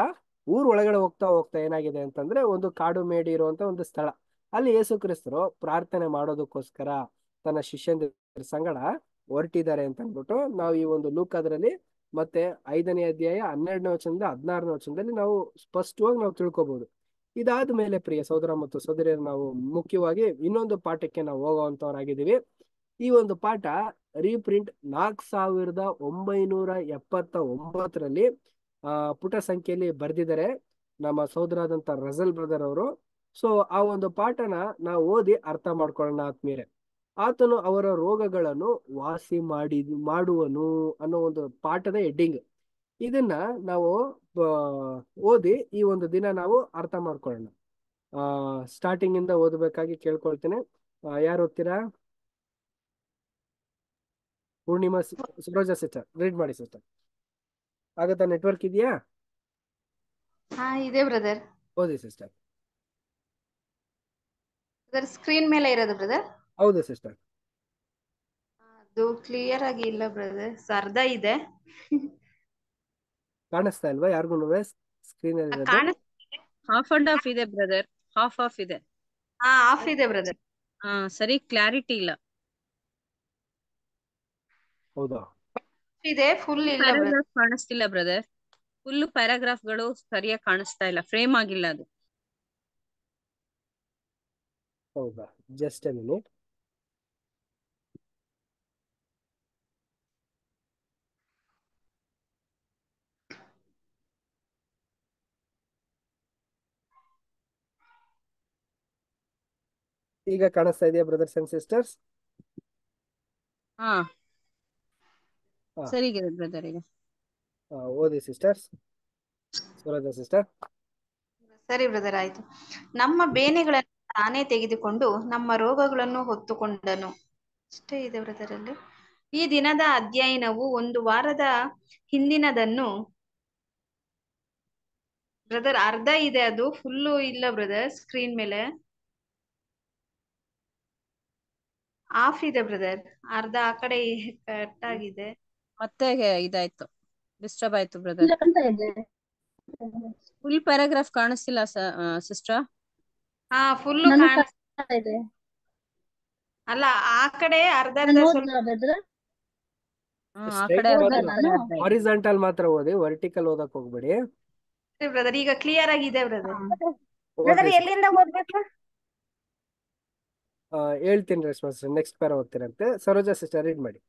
ಊರ್ ಒಳಗಡೆ ಹೋಗ್ತಾ ಹೋಗ್ತಾ ಏನಾಗಿದೆ ಅಂತಂದ್ರೆ ಒಂದು ಕಾಡು ಮೇಡಿ ಇರುವಂತ ಒಂದು ಸ್ಥಳ ಅಲ್ಲಿ ಯೇಸು ಕ್ರಿಸ್ತರು ಪ್ರಾರ್ಥನೆ ಮಾಡೋದಕ್ಕೋಸ್ಕರ ತನ್ನ ಶಿಷ್ಯಂದ್ರ ಸಂಗಡ ಹೊರಟಿದ್ದಾರೆ ಅಂತ ಅಂದ್ಬಿಟ್ಟು ನಾವು ಈ ಒಂದು ಅದರಲ್ಲಿ ಮತ್ತೆ ಐದನೇ ಅಧ್ಯಾಯ ಹನ್ನೆರಡನೇ ವಚನದಿಂದ ಹದಿನಾರನೇ ವಚನದಲ್ಲಿ ನಾವು ಸ್ಪಷ್ಟವಾಗಿ ನಾವು ತಿಳ್ಕೊಬಹುದು ಇದಾದ ಮೇಲೆ ಪ್ರಿಯ ಸಹೋದರ ಮತ್ತು ಸಹೋದರಿಯರು ನಾವು ಮುಖ್ಯವಾಗಿ ಇನ್ನೊಂದು ಪಾಠಕ್ಕೆ ನಾವು ಹೋಗುವಂತವರಾಗಿದ್ದೀವಿ ಈ ಒಂದು ಪಾಠ ರೀಪ್ರಿಂಟ್ ನಾಲ್ಕು ಸಾವಿರದ ಒಂಬೈನೂರ ಎಪ್ಪತ್ತ ಒಂಬತ್ತರಲ್ಲಿ ಪುಟ ಸಂಖ್ಯೆಯಲ್ಲಿ ಬರೆದಿದ್ದಾರೆ ನಮ್ಮ ಸೋದರಾದಂಥ ರಜಲ್ ಬ್ರದರ್ ಅವರು ಸೊ ಆ ಒಂದು ಪಾಠನ ನಾವು ಓದಿ ಅರ್ಥ ಮಾಡ್ಕೊಳ್ಳೋಣ ಮೇರೆ ಆತನು ಅವರ ರೋಗಗಳನ್ನು ವಾಸಿ ಮಾಡಿ ಮಾಡುವನು ಅನ್ನೋ ಒಂದು ಪಾಠದ ಹೆಡ್ಡಿಂಗ್ ಇದನ್ನ ನಾವು ಓದಿ ಈ ಒಂದು ದಿನ ನಾವು ಅರ್ಥ ಮಾಡ್ಕೊಳ್ಳೋಣ ಸ್ಟಾರ್ಟಿಂಗ್ ಇಂದ ಓದಬೇಕಾಗಿ ಕೇಳ್ಕೊಳ್ತೇನೆ ಯಾರು ಓದ್ತೀರಾ ಪೂರ್ಣಿಮಾ ಸರೋಜ ಸಿಸ್ಟರ್ ರೀಡ್ ಮಾಡಿ ಸಿಸ್ಟರ್ ಆಗತ್ತಾ ನೆಟ್ವರ್ಕ್ ಇದೆಯಾ ಹಾ ಇದೆ ಬ್ರದರ್ ಓದಿ ಸಿಸ್ಟರ್ ಬ್ರದರ್ ಸ್ಕ್ರೀನ್ ಮೇಲೆ ಇರೋದು ಬ್ರದರ್ ಹೌದು ಸಿಸ್ಟರ್ ಅದು ಕ್ಲಿಯರ್ ಆಗಿ ಇಲ್ಲ ಬ್ರದರ್ ಅರ್ಧ ಇದೆ ಕಾಣಿಸ್ತಾ ಇಲ್ವಾ ಯಾರಿಗೂ ಸ್ಕ್ರೀನ್ ಅಲ್ಲಿ ಇರೋದು ಹಾಫ್ ಅಂಡ್ ಹಾಫ್ ಇದೆ ಬ್ರದರ್ ಹಾಫ್ ಆಫ್ ಇದೆ ಹಾ ಆಫ್ ಇದೆ ಬ್ರದರ್ ಹಾ ಸರಿ ಕ್ಲಾರಿಟಿ ಇಲ್ಲ ಹೌದಾ ಇದೆ ಫುಲ್ ಇಲ್ಲ ಕಾಣಿಸ್ತಿಲ್ಲ ಬ್ರದರ್ ಫುಲ್ ಪ್ಯಾರಾಗ್ರಾಫ್ ಗಳು ಸರಿಯಾಗಿ ಕಾಣಿಸ್ತಾ ಇಲ್ಲ ಫ್ರೇಮ್ ಆಗಿಲ್ಲ ಅದು ಹೌದಾ ಜಸ್ಟ್ ಎ ಮಿನಿಟ್ ಈಗ ಕಾಣಿಸ್ತಾ ಇದೆಯಾ ಬ್ರದರ್ಸ್ ಅಂಡ್ ಸಿಸ್ಟರ್ಸ್ ಹಾ ಸರಿ ಬ್ರದರ್ ಈಗ ಓದಿ ಸಿಸ್ಟರ್ಸ್ ಸುರಜ ಸಿಸ್ಟರ್ ಸರಿ ಬ್ರದರ್ ಆಯ್ತು ನಮ್ಮ ಬೇನೆಗಳನ್ನು ತಾನೇ ತೆಗೆದುಕೊಂಡು ನಮ್ಮ ರೋಗಗಳನ್ನು ಹೊತ್ತುಕೊಂಡನು ಅಷ್ಟೇ ಇದೆ ಬ್ರದರ್ ಅಲ್ಲಿ ಈ ದಿನದ ಅಧ್ಯಯನವು ಒಂದು ವಾರದ ಹಿಂದಿನದನ್ನು ಬ್ರದರ್ ಅರ್ಧ ಇದೆ ಅದು ಫುಲ್ಲು ಇಲ್ಲ ಬ್ರದರ್ ಸ್ಕ್ರೀನ್ ಮೇಲೆ ಆಫ್ ಇದೆ ಬ್ರದರ್ ಅರ್ಧ ಆ ಕಡೆ ಕಟ್ ಆಗಿದೆ ಮತ್ತೆ ಇದಾಯ್ತು ಡಿಸ್ಟರ್ಬ್ ಆಯ್ತು ಬ್ರದರ್ ಫುಲ್ ಪ್ಯಾರಾಗ್ರಾಫ್ ಕಾಣಿಸ್ತಿಲ್ಲ ಸಿಸ್ಟರ್ ಹಾ ಫುಲ್ ಇದೆ ಅಲ್ಲ ಆ ಕಡೆ ಅರ್ಧ ಅರ್ಧ ಹಾರಿಜಾಂಟಲ್ ಮಾತ್ರ ಓದಿ ವರ್ಟಿಕಲ್ ಓದಕ್ ಹೋಗ್ಬೇಡಿ ಬ್ರದರ್ ಈಗ ಕ್ಲಿಯರ್ ಆಗಿದೆ ಬ್ರದರ್ ಬ್ರದರ್ ಎಲ್ಲಿಂದ ಓದ್ಬೇಕು ಹೇಳ್ತೀನಿ ರೆಸ್ಪಾನ್ಸ್ ನೆಕ್ಸ್ಟ್ ಪ್ಯಾರ ಹೋಗ್ತೀರಂತೆ ಸರೋಜಾ ಸಿಸ್ಟರ್ ರೀಡ್ ಮಾಡಿ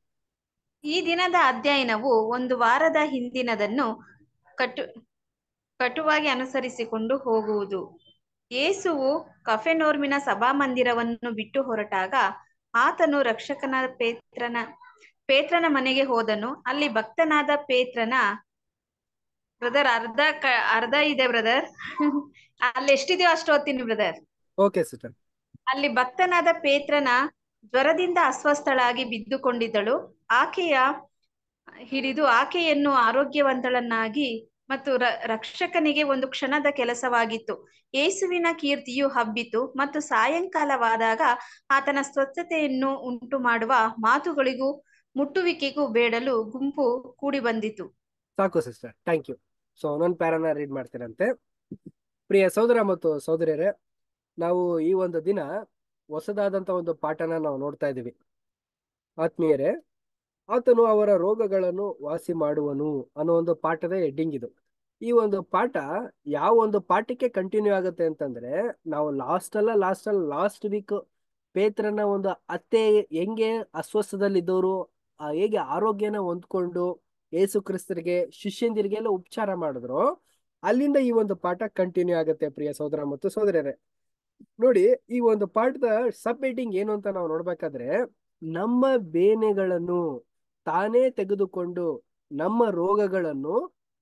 ಈ ದಿನದ ಅಧ್ಯಯನವು ಒಂದು ವಾರದ ಹಿಂದಿನದನ್ನು ಕಟು ಕಟುವಾಗಿ ಅನುಸರಿಸಿಕೊಂಡು ಹೋಗುವುದು ಯೇಸುವು ಕಫೆನೋರ್ಮಿನ ಸಭಾ ಮಂದಿರವನ್ನು ಬಿಟ್ಟು ಹೊರಟಾಗ ಆತನು ರಕ್ಷಕನ ಪೇತ್ರನ ಪೇತ್ರನ ಮನೆಗೆ ಹೋದನು ಅಲ್ಲಿ ಭಕ್ತನಾದ ಪೇತ್ರನ ಬ್ರದರ್ ಅರ್ಧ ಅರ್ಧ ಇದೆ ಬ್ರದರ್ ಅಲ್ಲಿ ಎಷ್ಟಿದೆಯೋ ಅಷ್ಟು ಓದ್ತೀನಿ ಬ್ರದರ್ ಓಕೆ ಅಲ್ಲಿ ಭಕ್ತನಾದ ಪೇತ್ರನ ಜ್ವರದಿಂದ ಅಸ್ವಸ್ಥಳಾಗಿ ಬಿದ್ದುಕೊಂಡಿದ್ದಳು ಆಕೆಯ ಹಿಡಿದು ಆಕೆಯನ್ನು ಆರೋಗ್ಯವಂತಳನ್ನಾಗಿ ಮತ್ತು ರಕ್ಷಕನಿಗೆ ಒಂದು ಕ್ಷಣದ ಕೆಲಸವಾಗಿತ್ತು ಯೇಸುವಿನ ಕೀರ್ತಿಯು ಹಬ್ಬಿತು ಮತ್ತು ಸಾಯಂಕಾಲವಾದಾಗ ಆತನ ಸ್ವಚ್ಛತೆಯನ್ನು ಉಂಟು ಮಾಡುವ ಮಾತುಗಳಿಗೂ ಮುಟ್ಟುವಿಕೆಗೂ ಬೇಡಲು ಗುಂಪು ಕೂಡಿ ಬಂದಿತು ಸಾಕು ಸಿಸ್ಟರ್ ಥ್ಯಾಂಕ್ ಯು ಸೊ ಒಂದೊಂದು ಪ್ಯಾರನ ರೀಡ್ ಮಾಡ್ತೀರಂತೆ ಪ್ರಿಯ ಸಹೋದರ ಮತ್ತು ಸಹೋದರಿಯರೇ ನಾವು ಈ ಒಂದು ದಿನ ಹೊಸದಾದಂತ ಒಂದು ಪಾಠನ ನಾವು ನೋಡ್ತಾ ಇದ್ದೀವಿ ಆತ್ಮೀಯರೇ ಆತನು ಅವರ ರೋಗಗಳನ್ನು ವಾಸಿ ಮಾಡುವನು ಅನ್ನೋ ಒಂದು ಪಾಠದ ಹೆಡ್ಡಿಂಗ್ ಇದು ಈ ಒಂದು ಪಾಠ ಯಾವ ಒಂದು ಪಾಠಕ್ಕೆ ಕಂಟಿನ್ಯೂ ಆಗುತ್ತೆ ಅಂತಂದ್ರೆ ನಾವು ಲಾಸ್ಟ್ ಅಲ್ಲ ಲಾಸ್ಟ್ ಅಲ್ಲ ಲಾಸ್ಟ್ ವೀಕ್ ಪೇತ್ರನ ಒಂದು ಅತ್ತೆ ಹೆಂಗೆ ಅಸ್ವಸ್ಥದಲ್ಲಿದ್ದವರು ಹೇಗೆ ಆರೋಗ್ಯನ ಹೊಂದ್ಕೊಂಡು ಯೇಸು ಕ್ರಿಸ್ತರಿಗೆ ಶಿಷ್ಯಂದಿರಿಗೆ ಎಲ್ಲ ಉಪಚಾರ ಮಾಡಿದ್ರು ಅಲ್ಲಿಂದ ಈ ಒಂದು ಪಾಠ ಕಂಟಿನ್ಯೂ ಆಗುತ್ತೆ ಪ್ರಿಯ ಸೋದರ ಮತ್ತು ಸೋದರರೇ ನೋಡಿ ಈ ಒಂದು ಪಾಠದ ಸಬ್ ಏನು ಅಂತ ನಾವು ನೋಡ್ಬೇಕಾದ್ರೆ ನಮ್ಮ ಬೇನೆಗಳನ್ನು ತಾನೇ ತೆಗೆದುಕೊಂಡು ನಮ್ಮ ರೋಗಗಳನ್ನು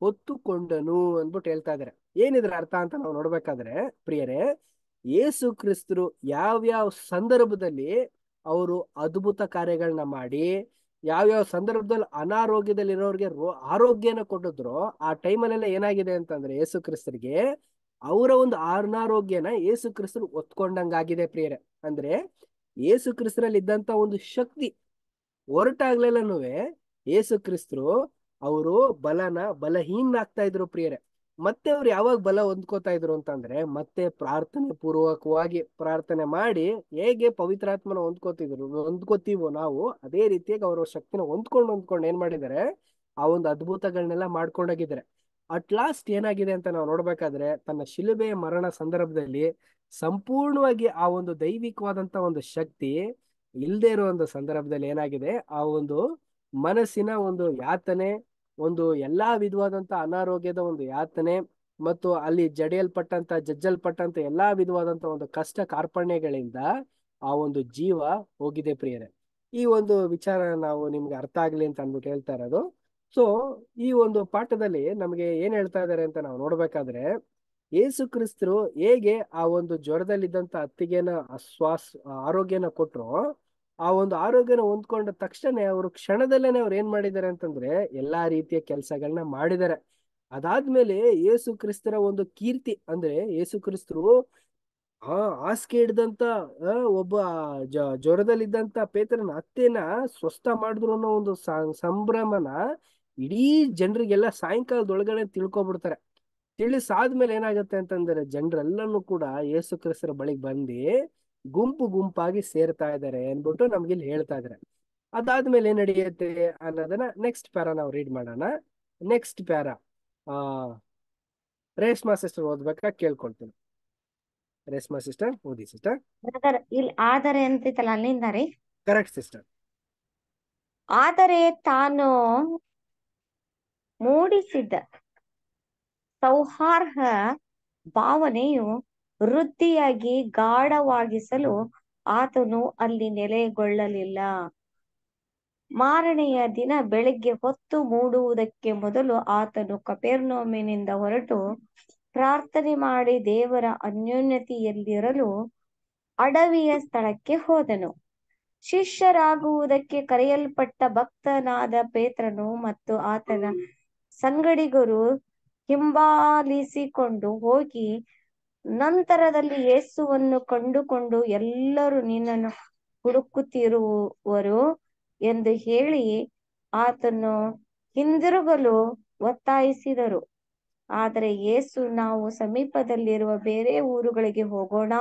ಹೊತ್ತುಕೊಂಡನು ಅಂದ್ಬಿಟ್ಟು ಹೇಳ್ತಾ ಇದಾರೆ ಏನಿದ್ರ ಅರ್ಥ ಅಂತ ನಾವು ನೋಡ್ಬೇಕಾದ್ರೆ ಪ್ರಿಯರೇ ಯೇಸು ಕ್ರಿಸ್ತರು ಯಾವ್ಯಾವ ಸಂದರ್ಭದಲ್ಲಿ ಅವರು ಅದ್ಭುತ ಕಾರ್ಯಗಳನ್ನ ಮಾಡಿ ಯಾವ್ಯಾವ ಸಂದರ್ಭದಲ್ಲಿ ಅನಾರೋಗ್ಯದಲ್ಲಿರೋರಿಗೆ ರೋ ಆರೋಗ್ಯನ ಕೊಟ್ಟಿದ್ರು ಆ ಟೈಮಲ್ಲೆಲ್ಲ ಏನಾಗಿದೆ ಅಂತಂದ್ರೆ ಯೇಸು ಕ್ರಿಸ್ತರಿಗೆ ಅವರ ಒಂದು ಅನಾರೋಗ್ಯನ ಯೇಸು ಕ್ರಿಸ್ತರು ಒತ್ಕೊಂಡಂಗಾಗಿದೆ ಪ್ರಿಯರೇ ಅಂದ್ರೆ ಯೇಸು ಕ್ರಿಸ್ತರಲ್ಲಿ ಇದ್ದಂತ ಒಂದು ಶಕ್ತಿ ಹೊರಟಾಗ್ಲೆಲ್ಲನೂ ಏಸು ಕ್ರಿಸ್ತರು ಅವರು ಬಲನ ಆಗ್ತಾ ಇದ್ರು ಪ್ರಿಯರೇ ಮತ್ತೆ ಅವ್ರು ಯಾವಾಗ ಬಲ ಹೊಂದ್ಕೋತಾ ಇದ್ರು ಅಂತಂದ್ರೆ ಮತ್ತೆ ಪ್ರಾರ್ಥನೆ ಪೂರ್ವಕವಾಗಿ ಪ್ರಾರ್ಥನೆ ಮಾಡಿ ಹೇಗೆ ಪವಿತ್ರಾತ್ಮನ ಹೊಂದ್ಕೋತಿದ್ರು ಹೊಂದ್ಕೋತೀವೋ ನಾವು ಅದೇ ರೀತಿಯಾಗಿ ಅವರ ಶಕ್ತಿನ ಹೊಂದ್ಕೊಂಡು ಹೊಂದ್ಕೊಂಡು ಏನ್ ಮಾಡಿದ್ದಾರೆ ಆ ಒಂದು ಅದ್ಭುತಗಳನ್ನೆಲ್ಲ ಮಾಡ್ಕೊಂಡೋಗಿದ್ದಾರೆ ಅಟ್ ಲಾಸ್ಟ್ ಏನಾಗಿದೆ ಅಂತ ನಾವು ನೋಡ್ಬೇಕಾದ್ರೆ ತನ್ನ ಶಿಲುಬೆಯ ಮರಣ ಸಂದರ್ಭದಲ್ಲಿ ಸಂಪೂರ್ಣವಾಗಿ ಆ ಒಂದು ದೈವಿಕವಾದಂತ ಒಂದು ಶಕ್ತಿ ಇಲ್ಲದೆ ಇರುವಂತ ಸಂದರ್ಭದಲ್ಲಿ ಏನಾಗಿದೆ ಆ ಒಂದು ಮನಸ್ಸಿನ ಒಂದು ಯಾತನೆ ಒಂದು ಎಲ್ಲಾ ವಿಧವಾದಂತ ಅನಾರೋಗ್ಯದ ಒಂದು ಯಾತನೆ ಮತ್ತು ಅಲ್ಲಿ ಜಡಿಯಲ್ಪಟ್ಟಂತ ಜಜ್ಜಲ್ಪಟ್ಟಂತ ಎಲ್ಲಾ ವಿಧವಾದಂತ ಒಂದು ಕಷ್ಟ ಕಾರ್ಪಣ್ಯಗಳಿಂದ ಆ ಒಂದು ಜೀವ ಹೋಗಿದೆ ಪ್ರಿಯರೇ ಈ ಒಂದು ವಿಚಾರ ನಾವು ನಿಮ್ಗೆ ಅರ್ಥ ಆಗ್ಲಿ ಅಂತ ಅಂದ್ಬಿಟ್ಟು ಹೇಳ್ತಾ ಇರೋದು ಸೊ ಈ ಒಂದು ಪಾಠದಲ್ಲಿ ನಮಗೆ ಏನ್ ಹೇಳ್ತಾ ಇದ್ದಾರೆ ಅಂತ ನಾವು ನೋಡ್ಬೇಕಾದ್ರೆ ಯೇಸು ಕ್ರಿಸ್ತರು ಹೇಗೆ ಆ ಒಂದು ಜ್ವರದಲ್ಲಿದ್ದಂತ ಅತ್ತಿಗೆನ ಅಸ್ವಾಸ್ ಆರೋಗ್ಯನ ಕೊಟ್ಟರು ಆ ಒಂದು ಆರೋಗ್ಯನ ಹೊಂದ್ಕೊಂಡ ತಕ್ಷಣ ಅವರು ಕ್ಷಣದಲ್ಲೇನೆ ಅವ್ರು ಏನ್ ಮಾಡಿದ್ದಾರೆ ಅಂತಂದ್ರೆ ಎಲ್ಲಾ ರೀತಿಯ ಕೆಲಸಗಳನ್ನ ಮಾಡಿದ್ದಾರೆ ಅದಾದ್ಮೇಲೆ ಯೇಸು ಕ್ರಿಸ್ತರ ಒಂದು ಕೀರ್ತಿ ಅಂದ್ರೆ ಯೇಸು ಕ್ರಿಸ್ತರು ಆ ಹಾಸಿಗೆ ಹಿಡ್ದಂತ ಒಬ್ಬ ಜ ಜ್ವರದಲ್ಲಿದ್ದಂತ ಪೇತ್ರನ ಅತ್ತೆನ ಸ್ವಸ್ಥ ಮಾಡಿದ್ರು ಅನ್ನೋ ಒಂದು ಸಂಭ್ರಮನ ಇಡೀ ಜನರಿಗೆಲ್ಲ ಸಾಯಂಕಾಲದೊಳಗಡೆ ತಿಳ್ಕೊಬಿಡ್ತಾರೆ ತಿಳಿಸಾದ್ಮೇಲೆ ಏನಾಗುತ್ತೆ ಅಂತಂದ್ರೆ ಜನರೆಲ್ಲನೂ ಕೂಡ ಯೇಸು ಕ್ರಿಸ್ತರ ಬಳಿಗೆ ಬಂದಿ ಗುಂಪು ಗುಂಪಾಗಿ ಸೇರ್ತಾ ಇದ್ದಾರೆ ಅನ್ಬಿಟ್ಟು ನಮ್ಗೆ ಇಲ್ಲಿ ಹೇಳ್ತಾ ಇದಾರೆ ಅದಾದ್ಮೇಲೆ ಏನ್ ನಡೆಯುತ್ತೆ ಅನ್ನೋದನ್ನ ನೆಕ್ಸ್ಟ್ ಪ್ಯಾರ ನಾವು ರೀಡ್ ಮಾಡೋಣ ನೆಕ್ಸ್ಟ್ ಪ್ಯಾರ ಆ ರೇಷ್ಮಾ ಸಿಸ್ಟರ್ ಓದ್ಬೇಕಾ ಕೇಳ್ಕೊಳ್ತೀನಿ ರೇಷ್ಮಾ ಸಿಸ್ಟರ್ ಓದಿ ಸಿಸ್ಟರ್ ಇಲ್ಲಿ ಆದರೆ ಅಂತಿತ್ತಲ್ಲ ಅಲ್ಲಿಂದ ರೀ ಕರೆಕ್ಟ್ ಸಿಸ್ಟರ್ ಆದರೆ ತಾನು ಮೂಡಿಸಿದ ಸೌಹಾರ್ಹ ಭಾವನೆಯು ವೃತ್ತಿಯಾಗಿ ಗಾಢವಾಗಿಸಲು ಆತನು ಅಲ್ಲಿ ನೆಲೆಗೊಳ್ಳಲಿಲ್ಲ ಮಾರನೆಯ ದಿನ ಬೆಳಗ್ಗೆ ಹೊತ್ತು ಮೂಡುವುದಕ್ಕೆ ಮೊದಲು ಆತನು ಕಪೇರ್ನೋಮಿನಿಂದ ಹೊರಟು ಪ್ರಾರ್ಥನೆ ಮಾಡಿ ದೇವರ ಅನ್ಯೋನ್ಯತೆಯಲ್ಲಿರಲು ಅಡವಿಯ ಸ್ಥಳಕ್ಕೆ ಹೋದನು ಶಿಷ್ಯರಾಗುವುದಕ್ಕೆ ಕರೆಯಲ್ಪಟ್ಟ ಭಕ್ತನಾದ ಪೇತ್ರನು ಮತ್ತು ಆತನ ಸಂಗಡಿಗರು ಹಿಂಬಾಲಿಸಿಕೊಂಡು ಹೋಗಿ ನಂತರದಲ್ಲಿ ಯೇಸುವನ್ನು ಕಂಡುಕೊಂಡು ಎಲ್ಲರೂ ನಿನ್ನನ್ನು ಹುಡುಕುತ್ತಿರುವರು ಎಂದು ಹೇಳಿ ಆತನು ಹಿಂದಿರುಗಲು ಒತ್ತಾಯಿಸಿದರು ಆದರೆ ಯೇಸು ನಾವು ಸಮೀಪದಲ್ಲಿರುವ ಬೇರೆ ಊರುಗಳಿಗೆ ಹೋಗೋಣ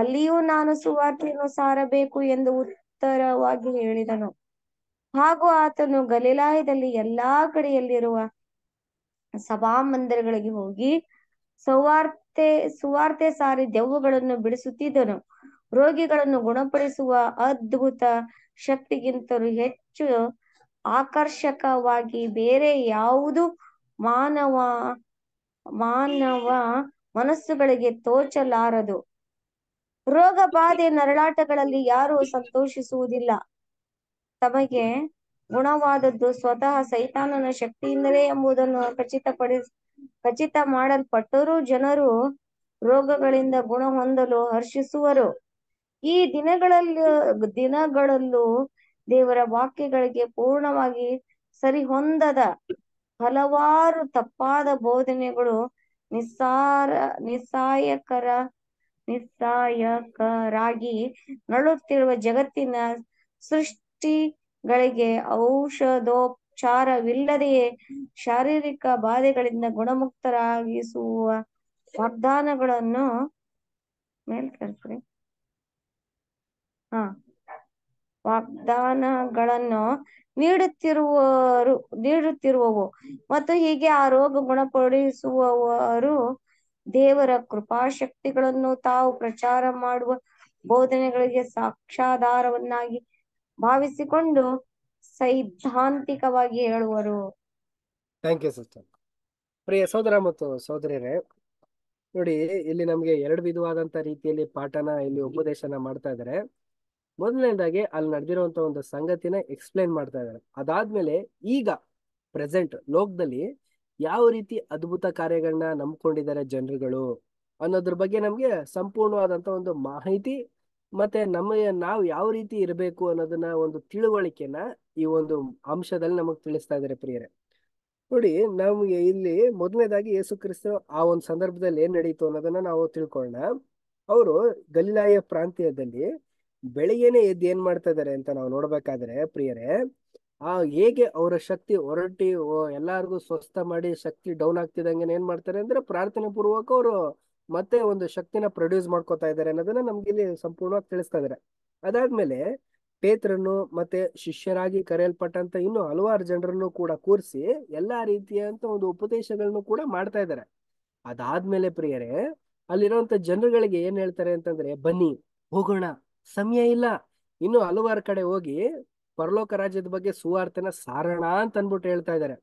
ಅಲ್ಲಿಯೂ ನಾನು ಸುವಾರ್ತೆಯನ್ನು ಸಾರಬೇಕು ಎಂದು ಉತ್ತರವಾಗಿ ಹೇಳಿದನು ಹಾಗೂ ಆತನು ಗಲೀಲಾಯದಲ್ಲಿ ಎಲ್ಲಾ ಕಡೆಯಲ್ಲಿರುವ ಸಭಾ ಮಂದಿರಗಳಿಗೆ ಹೋಗಿ ಸೌವಾರ್ ಸುವಾರ್ತೆ ಸುವಾರ್ತೆ ಸಾರಿ ದೆವ್ವಗಳನ್ನು ಬಿಡಿಸುತ್ತಿದ್ದನು ರೋಗಿಗಳನ್ನು ಗುಣಪಡಿಸುವ ಅದ್ಭುತ ಶಕ್ತಿಗಿಂತಲೂ ಹೆಚ್ಚು ಆಕರ್ಷಕವಾಗಿ ಬೇರೆ ಯಾವುದು ಮಾನವ ಮಾನವ ಮನಸ್ಸುಗಳಿಗೆ ತೋಚಲಾರದು ರೋಗ ಬಾಧೆ ನರಳಾಟಗಳಲ್ಲಿ ಯಾರು ಸಂತೋಷಿಸುವುದಿಲ್ಲ ತಮಗೆ ಗುಣವಾದದ್ದು ಸ್ವತಃ ಸೈತಾನನ ಶಕ್ತಿಯಿಂದಲೇ ಎಂಬುದನ್ನು ಖಚಿತಪಡಿಸ್ ಖಚಿತ ಮಾಡಲ್ಪಟ್ಟರೂ ಜನರು ರೋಗಗಳಿಂದ ಗುಣ ಹೊಂದಲು ಹರ್ಷಿಸುವರು ಈ ದಿನಗಳಲ್ಲಿ ದಿನಗಳಲ್ಲೂ ದೇವರ ವಾಕ್ಯಗಳಿಗೆ ಪೂರ್ಣವಾಗಿ ಸರಿಹೊಂದದ ಹಲವಾರು ತಪ್ಪಾದ ಬೋಧನೆಗಳು ನಿಸ್ಸಾರ ನಿಸ್ಸಾಯಕರ ನಿಸ್ಸಾಯಕರಾಗಿ ನಡುತ್ತಿರುವ ಜಗತ್ತಿನ ಸೃಷ್ಟಿಗಳಿಗೆ ಔಷಧೋ ಉಪಚಾರವಿಲ್ಲದೆಯೇ ಶಾರೀರಿಕ ಬಾಧೆಗಳಿಂದ ಗುಣಮುಕ್ತರಾಗಿಸುವ ವಾಗ್ದಾನಗಳನ್ನು ಮೇಲ್ ಹ ವಾಗ್ದಾನಗಳನ್ನು ನೀಡುತ್ತಿರುವರು ನೀಡುತ್ತಿರುವವು ಮತ್ತು ಹೀಗೆ ಆ ರೋಗ ಗುಣಪಡಿಸುವವರು ದೇವರ ಕೃಪಾಶಕ್ತಿಗಳನ್ನು ತಾವು ಪ್ರಚಾರ ಮಾಡುವ ಬೋಧನೆಗಳಿಗೆ ಸಾಕ್ಷಾಧಾರವನ್ನಾಗಿ ಭಾವಿಸಿಕೊಂಡು ಸೈದ್ಧಾಂತಿಕವಾಗಿ ಹೇಳುವರು ಥ್ಯಾಂಕ್ ಯು ಸಿಸ್ಟರ್ ಪ್ರಿಯ ಸೋದರ ಮತ್ತು ಸೋದರಿಯರೇ ನೋಡಿ ಇಲ್ಲಿ ನಮಗೆ ಎರಡು ವಿಧವಾದಂತ ರೀತಿಯಲ್ಲಿ ಪಾಠನ ಇಲ್ಲಿ ಉಪದೇಶನ ಮಾಡ್ತಾ ಇದಾರೆ ಮೊದಲನೇದಾಗಿ ಅಲ್ಲಿ ನಡೆದಿರುವಂತ ಒಂದು ಸಂಗತಿನ ಎಕ್ಸ್ಪ್ಲೈನ್ ಮಾಡ್ತಾ ಇದ್ದಾರೆ ಅದಾದ್ಮೇಲೆ ಈಗ ಪ್ರೆಸೆಂಟ್ ಲೋಕದಲ್ಲಿ ಯಾವ ರೀತಿ ಅದ್ಭುತ ಕಾರ್ಯಗಳನ್ನ ನಂಬ್ಕೊಂಡಿದ್ದಾರೆ ಜನರುಗಳು ಅನ್ನೋದ್ರ ಬಗ್ಗೆ ನಮ್ಗೆ ಸಂಪೂರ್ಣವಾದಂತ ಒಂದು ಮಾಹಿತಿ ಮತ್ತೆ ನಮ್ಮ ನಾವು ಯಾವ ರೀತಿ ಇರಬೇಕು ಅನ್ನೋದನ್ನ ಒಂದು ತಿಳುವಳಿಕೆನ ಈ ಒಂದು ಅಂಶದಲ್ಲಿ ನಮಗೆ ತಿಳಿಸ್ತಾ ಇದ್ದಾರೆ ಪ್ರಿಯರೇ ನೋಡಿ ನಮ್ಗೆ ಇಲ್ಲಿ ಮೊದಲನೇದಾಗಿ ಯೇಸು ಕ್ರಿಸ್ತ ಆ ಒಂದು ಸಂದರ್ಭದಲ್ಲಿ ಏನ್ ನಡೀತು ಅನ್ನೋದನ್ನ ನಾವು ತಿಳ್ಕೊಳ್ಳೋಣ ಅವರು ಗಲ್ಲಾಯ ಪ್ರಾಂತ್ಯದಲ್ಲಿ ಬೆಳಿಗ್ಗೆನೆ ಎದ್ದು ಏನ್ ಮಾಡ್ತಾ ಇದ್ದಾರೆ ಅಂತ ನಾವು ನೋಡ್ಬೇಕಾದ್ರೆ ಪ್ರಿಯರೇ ಆ ಹೇಗೆ ಅವರ ಶಕ್ತಿ ಹೊರಟಿ ಎಲ್ಲಾರ್ಗು ಸ್ವಸ್ಥ ಮಾಡಿ ಶಕ್ತಿ ಡೌನ್ ಆಗ್ತಿದಂಗೆ ಏನ್ ಮಾಡ್ತಾರೆ ಅಂದ್ರೆ ಪ್ರಾರ್ಥನೆ ಪೂರ್ವಕ ಅವರು ಮತ್ತೆ ಒಂದು ಶಕ್ತಿನ ಪ್ರೊಡ್ಯೂಸ್ ಮಾಡ್ಕೋತಾ ಇದ್ದಾರೆ ಅನ್ನೋದನ್ನ ನಮ್ಗೆ ಇಲ್ಲಿ ಸಂಪೂರ್ಣವಾಗಿ ತಿಳಿಸ್ತಾ ಇದಾರೆ ಅದಾದ್ಮೇಲೆ ಪೇತ್ರನ್ನು ಮತ್ತೆ ಶಿಷ್ಯರಾಗಿ ಕರೆಯಲ್ಪಟ್ಟಂತ ಇನ್ನು ಹಲವಾರು ಜನರನ್ನು ಕೂಡ ಕೂರಿಸಿ ಎಲ್ಲಾ ರೀತಿಯಂತ ಒಂದು ಉಪದೇಶಗಳನ್ನು ಕೂಡ ಮಾಡ್ತಾ ಇದ್ದಾರೆ ಅದಾದ್ಮೇಲೆ ಪ್ರಿಯರೇ ಅಲ್ಲಿರುವಂತ ಜನರುಗಳಿಗೆ ಏನ್ ಹೇಳ್ತಾರೆ ಅಂತಂದ್ರೆ ಬನ್ನಿ ಹೋಗೋಣ ಸಮಯ ಇಲ್ಲ ಇನ್ನು ಹಲವಾರು ಕಡೆ ಹೋಗಿ ಪರಲೋಕ ರಾಜ್ಯದ ಬಗ್ಗೆ ಸುವಾರ್ತೆನ ಸಾರಣ ಅಂತ ಅನ್ಬಿಟ್ಟು ಹೇಳ್ತಾ ಇದ್ದಾರೆ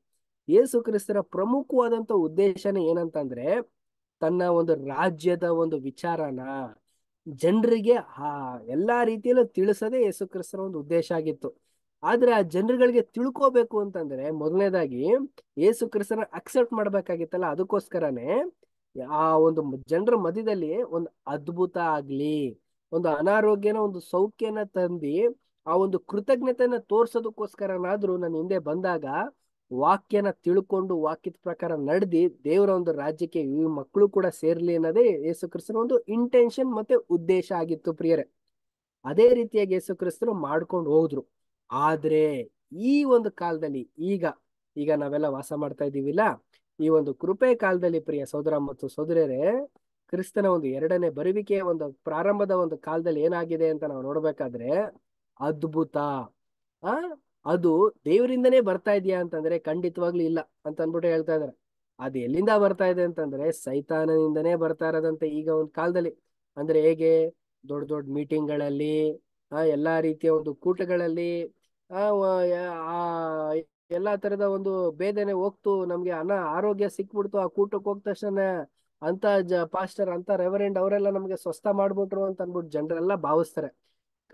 ಯೇಸು ಕ್ರಿಸ್ತರ ಪ್ರಮುಖವಾದಂತ ಉದ್ದೇಶನೇ ಏನಂತಂದ್ರೆ ತನ್ನ ಒಂದು ರಾಜ್ಯದ ಒಂದು ವಿಚಾರನ ಜನರಿಗೆ ಆ ಎಲ್ಲಾ ರೀತಿಯಲ್ಲೂ ತಿಳಿಸೋದೇ ಯೇಸು ಕ್ರಿಸ್ತನ ಒಂದು ಉದ್ದೇಶ ಆಗಿತ್ತು ಆದ್ರೆ ಆ ಜನರುಗಳಿಗೆ ತಿಳ್ಕೋಬೇಕು ಅಂತಂದ್ರೆ ಮೊದಲನೇದಾಗಿ ಯೇಸು ಕ್ರಿಸ್ತನ ಅಕ್ಸೆಪ್ಟ್ ಮಾಡ್ಬೇಕಾಗಿತ್ತಲ್ಲ ಅದಕ್ಕೋಸ್ಕರನೇ ಆ ಒಂದು ಜನರ ಮಧ್ಯದಲ್ಲಿ ಒಂದು ಅದ್ಭುತ ಆಗ್ಲಿ ಒಂದು ಅನಾರೋಗ್ಯನ ಒಂದು ಸೌಖ್ಯನ ತಂದಿ ಆ ಒಂದು ಕೃತಜ್ಞತೆಯನ್ನ ತೋರ್ಸೋದಕ್ಕೋಸ್ಕರನಾದ್ರೂ ನಾನು ಹಿಂದೆ ಬಂದಾಗ ವಾಕ್ಯನ ತಿಳ್ಕೊಂಡು ವಾಕ್ಯದ ಪ್ರಕಾರ ನಡೆದಿ ದೇವರ ಒಂದು ರಾಜ್ಯಕ್ಕೆ ಈ ಮಕ್ಕಳು ಕೂಡ ಸೇರ್ಲಿ ಅನ್ನೋದೇ ಯೇಸು ಕ್ರಿಸ್ತನ ಒಂದು ಇಂಟೆನ್ಷನ್ ಮತ್ತೆ ಉದ್ದೇಶ ಆಗಿತ್ತು ಪ್ರಿಯರೇ ಅದೇ ರೀತಿಯಾಗಿ ಯೇಸು ಕ್ರಿಸ್ತನು ಮಾಡ್ಕೊಂಡು ಹೋದ್ರು ಆದ್ರೆ ಈ ಒಂದು ಕಾಲದಲ್ಲಿ ಈಗ ಈಗ ನಾವೆಲ್ಲ ವಾಸ ಮಾಡ್ತಾ ಇದ್ದೀವಿಲ್ಲ ಈ ಒಂದು ಕೃಪೆ ಕಾಲದಲ್ಲಿ ಪ್ರಿಯ ಸೋದರ ಮತ್ತು ಸೋದರರೇ ಕ್ರಿಸ್ತನ ಒಂದು ಎರಡನೇ ಬರುವಿಕೆಯ ಒಂದು ಪ್ರಾರಂಭದ ಒಂದು ಕಾಲದಲ್ಲಿ ಏನಾಗಿದೆ ಅಂತ ನಾವು ನೋಡ್ಬೇಕಾದ್ರೆ ಅದ್ಭುತ ಆ ಅದು ದೇವರಿಂದನೇ ಬರ್ತಾ ಇದೆಯಾ ಅಂತಂದ್ರೆ ಖಂಡಿತವಾಗ್ಲೂ ಇಲ್ಲ ಅಂತ ಅಂದ್ಬಿಟ್ಟು ಹೇಳ್ತಾ ಇದಾರೆ ಅದು ಎಲ್ಲಿಂದ ಬರ್ತಾ ಇದೆ ಅಂತಂದ್ರೆ ಸೈತಾನನಿಂದನೇ ಬರ್ತಾ ಇರೋದಂತೆ ಈಗ ಒಂದು ಕಾಲದಲ್ಲಿ ಅಂದ್ರೆ ಹೇಗೆ ದೊಡ್ಡ ದೊಡ್ಡ ಮೀಟಿಂಗ್ಗಳಲ್ಲಿ ಆ ಎಲ್ಲಾ ರೀತಿಯ ಒಂದು ಕೂಟಗಳಲ್ಲಿ ಆ ಎಲ್ಲಾ ತರದ ಒಂದು ಬೇದನೆ ಹೋಗ್ತು ನಮ್ಗೆ ಅನ ಆರೋಗ್ಯ ಸಿಕ್ಬಿಡ್ತು ಆ ಕೂಟಕ್ಕೆ ಹೋಗ್ ತಕ್ಷಣ ಅಂತ ಪಾಸ್ಟರ್ ಅಂತ ರೆವರೆಂಡ್ ಅವರೆಲ್ಲ ನಮ್ಗೆ ಸ್ವಸ್ಥ ಮಾಡ್ಬಿಟ್ರು ಅಂತ ಅಂದ್ಬಿಟ್ಟು ಜನರೆಲ್ಲ ಭಾವಿಸ್ತಾರೆ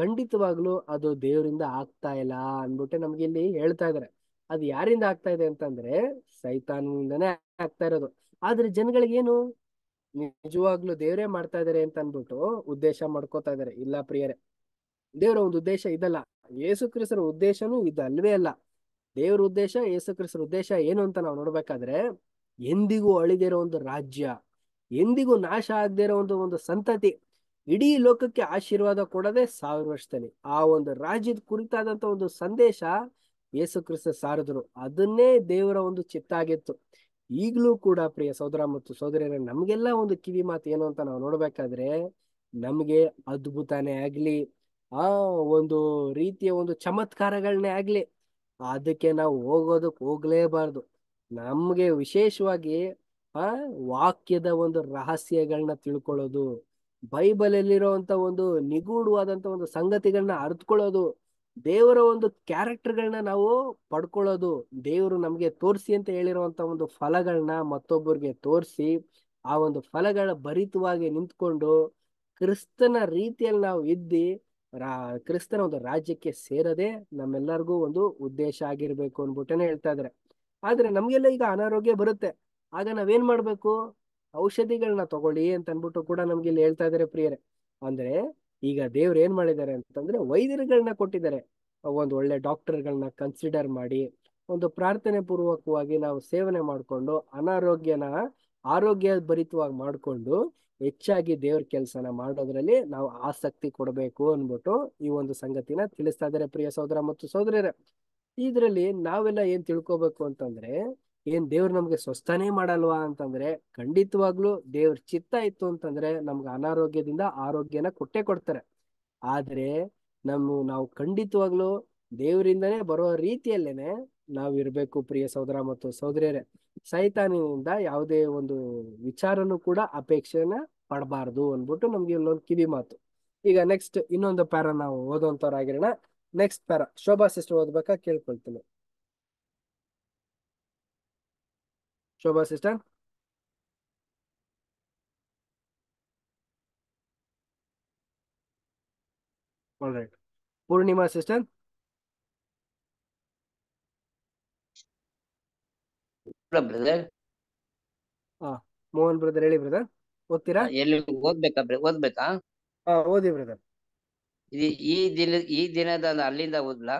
ಖಂಡಿತವಾಗ್ಲೂ ಅದು ದೇವರಿಂದ ಆಗ್ತಾ ಇಲ್ಲ ಅನ್ಬಿಟ್ಟು ನಮ್ಗೆ ಇಲ್ಲಿ ಹೇಳ್ತಾ ಇದಾರೆ ಅದು ಯಾರಿಂದ ಆಗ್ತಾ ಇದೆ ಅಂತಂದ್ರೆ ಸೈತಾನಿಂದನೇ ಆಗ್ತಾ ಇರೋದು ಆದ್ರೆ ಜನಗಳಿಗೇನು ನಿಜವಾಗ್ಲೂ ದೇವರೇ ಮಾಡ್ತಾ ಇದಾರೆ ಅಂತ ಅನ್ಬಿಟ್ಟು ಉದ್ದೇಶ ಮಾಡ್ಕೋತಾ ಇದಾರೆ ಇಲ್ಲ ಪ್ರಿಯರೇ ದೇವರ ಒಂದು ಉದ್ದೇಶ ಇದಲ್ಲ ಯೇಸು ಕ್ರಿಸ್ತರ ಉದ್ದೇಶನೂ ಅಲ್ವೇ ಅಲ್ಲ ದೇವರ ಉದ್ದೇಶ ಯೇಸು ಕ್ರಿಸ್ತರ ಉದ್ದೇಶ ಏನು ಅಂತ ನಾವು ನೋಡ್ಬೇಕಾದ್ರೆ ಎಂದಿಗೂ ಅಳಿದಿರೋ ಒಂದು ರಾಜ್ಯ ಎಂದಿಗೂ ನಾಶ ಆಗದಿರೋ ಒಂದು ಒಂದು ಸಂತತಿ ಇಡೀ ಲೋಕಕ್ಕೆ ಆಶೀರ್ವಾದ ಕೊಡದೆ ಸಾವಿರ ವರ್ಷದಲ್ಲಿ ಆ ಒಂದು ರಾಜ್ಯದ ಕುರಿತಾದಂತ ಒಂದು ಸಂದೇಶ ಯೇಸು ಕ್ರಿಸ್ತ ಸಾರಿದ್ರು ಅದನ್ನೇ ದೇವರ ಒಂದು ಚಿತ್ತಾಗಿತ್ತು ಈಗಲೂ ಕೂಡ ಪ್ರಿಯ ಸೋದರ ಮತ್ತು ಸಹೋದರಿಯರೇ ನಮಗೆಲ್ಲ ಒಂದು ಕಿವಿ ಮಾತು ಏನು ಅಂತ ನಾವು ನೋಡ್ಬೇಕಾದ್ರೆ ನಮಗೆ ಅದ್ಭುತನೇ ಆಗ್ಲಿ ಆ ಒಂದು ರೀತಿಯ ಒಂದು ಚಮತ್ಕಾರಗಳನ್ನೇ ಆಗ್ಲಿ ಅದಕ್ಕೆ ನಾವು ಹೋಗೋದಕ್ಕೆ ಹೋಗ್ಲೇಬಾರ್ದು ನಮಗೆ ವಿಶೇಷವಾಗಿ ಆ ವಾಕ್ಯದ ಒಂದು ರಹಸ್ಯಗಳನ್ನ ತಿಳ್ಕೊಳ್ಳೋದು ಬೈಬಲ್ ಅಲ್ಲಿರುವಂತ ಒಂದು ನಿಗೂಢವಾದಂತ ಒಂದು ಸಂಗತಿಗಳನ್ನ ಅರ್ತ್ಕೊಳ್ಳೋದು ದೇವರ ಒಂದು ಕ್ಯಾರೆಕ್ಟರ್ಗಳನ್ನ ನಾವು ಪಡ್ಕೊಳ್ಳೋದು ದೇವರು ನಮಗೆ ತೋರಿಸಿ ಅಂತ ಹೇಳಿರುವಂತ ಒಂದು ಫಲಗಳನ್ನ ಮತ್ತೊಬ್ಬರಿಗೆ ತೋರಿಸಿ ಆ ಒಂದು ಫಲಗಳ ಭರಿತವಾಗಿ ನಿಂತ್ಕೊಂಡು ಕ್ರಿಸ್ತನ ರೀತಿಯಲ್ಲಿ ನಾವು ಇದ್ದಿ ರಾ ಕ್ರಿಸ್ತನ ಒಂದು ರಾಜ್ಯಕ್ಕೆ ಸೇರದೆ ನಮ್ಮೆಲ್ಲರಿಗೂ ಒಂದು ಉದ್ದೇಶ ಆಗಿರ್ಬೇಕು ಅನ್ಬಿಟ್ಟನೆ ಹೇಳ್ತಾ ಇದ್ರೆ ಆದ್ರೆ ನಮ್ಗೆಲ್ಲ ಈಗ ಅನಾರೋಗ್ಯ ಬರುತ್ತೆ ಆಗ ನಾವೇನ್ ಮಾಡ್ಬೇಕು ಔಷಧಿಗಳನ್ನ ತಗೊಳ್ಳಿ ಅಂತ ಅನ್ಬಿಟ್ಟು ಕೂಡ ನಮ್ಗೆ ಇಲ್ಲಿ ಹೇಳ್ತಾ ಇದಾರೆ ಪ್ರಿಯರೇ ಅಂದ್ರೆ ಈಗ ದೇವ್ರು ಏನ್ ಮಾಡಿದ್ದಾರೆ ಅಂತಂದ್ರೆ ವೈದ್ಯರುಗಳನ್ನ ಕೊಟ್ಟಿದ್ದಾರೆ ಒಂದು ಒಳ್ಳೆ ಡಾಕ್ಟರ್ಗಳನ್ನ ಕನ್ಸಿಡರ್ ಮಾಡಿ ಒಂದು ಪ್ರಾರ್ಥನೆ ಪೂರ್ವಕವಾಗಿ ನಾವು ಸೇವನೆ ಮಾಡಿಕೊಂಡು ಅನಾರೋಗ್ಯನ ಆರೋಗ್ಯ ಭರಿತವಾಗಿ ಮಾಡಿಕೊಂಡು ಹೆಚ್ಚಾಗಿ ದೇವ್ರ ಕೆಲಸನ ಮಾಡೋದ್ರಲ್ಲಿ ನಾವು ಆಸಕ್ತಿ ಕೊಡಬೇಕು ಅನ್ಬಿಟ್ಟು ಈ ಒಂದು ಸಂಗತಿನ ತಿಳಿಸ್ತಾ ಇದ್ದಾರೆ ಪ್ರಿಯ ಸಹೋದರ ಮತ್ತು ಸಹೋದರರೇ ಇದರಲ್ಲಿ ನಾವೆಲ್ಲ ಏನ್ ತಿಳ್ಕೊಬೇಕು ಅಂತಂದ್ರೆ ಏನ್ ದೇವ್ರು ನಮ್ಗೆ ಸ್ವಸ್ಥನೇ ಮಾಡಲ್ವಾ ಅಂತಂದ್ರೆ ಖಂಡಿತವಾಗ್ಲೂ ದೇವ್ರ ಚಿತ್ತ ಇತ್ತು ಅಂತಂದ್ರೆ ನಮ್ಗೆ ಅನಾರೋಗ್ಯದಿಂದ ಆರೋಗ್ಯನ ಕೊಟ್ಟೆ ಕೊಡ್ತಾರೆ ಆದ್ರೆ ನಮ್ಮ ನಾವು ಖಂಡಿತವಾಗ್ಲೂ ದೇವರಿಂದನೇ ಬರೋ ರೀತಿಯಲ್ಲೇನೆ ನಾವ್ ಇರ್ಬೇಕು ಪ್ರಿಯ ಸಹೋದರ ಮತ್ತು ಸಹೋದರಿಯರೇ ಸೈತಾನಿನಿಂದ ಯಾವುದೇ ಒಂದು ವಿಚಾರನೂ ಕೂಡ ಅಪೇಕ್ಷೆನ ಪಡಬಾರ್ದು ಅನ್ಬಿಟ್ಟು ನಮ್ಗೆ ಇಲ್ಲೊಂದು ಕಿವಿ ಮಾತು ಈಗ ನೆಕ್ಸ್ಟ್ ಇನ್ನೊಂದು ಪ್ಯಾರ ನಾವು ಆಗಿರೋಣ ನೆಕ್ಸ್ಟ್ ಪ್ಯಾರ ಶೋಭಾ ಸಿಸ್ಟರ್ ಓದ್ಬೇಕಾ ಕೇಳ್ಕೊಳ್ತೀನಿ Shobha sister alright Poornima sister brother ಹಾ ಮೋಹನ್ ಬ್ರದರ್ ಹೇಳಿ ಬ್ರದರ್ ಓದ್ತೀರಾ ಎಲ್ಲಿ ಓದ್ಬೇಕಾ ಓದ್ಬೇಕಾ ಹಾ ಓದಿ ಬ್ರದರ್ ಈ ಈ ದಿನ ಈ ದಿನದ ಅಲ್ಲಿಂದ ಓದ್ಲಾ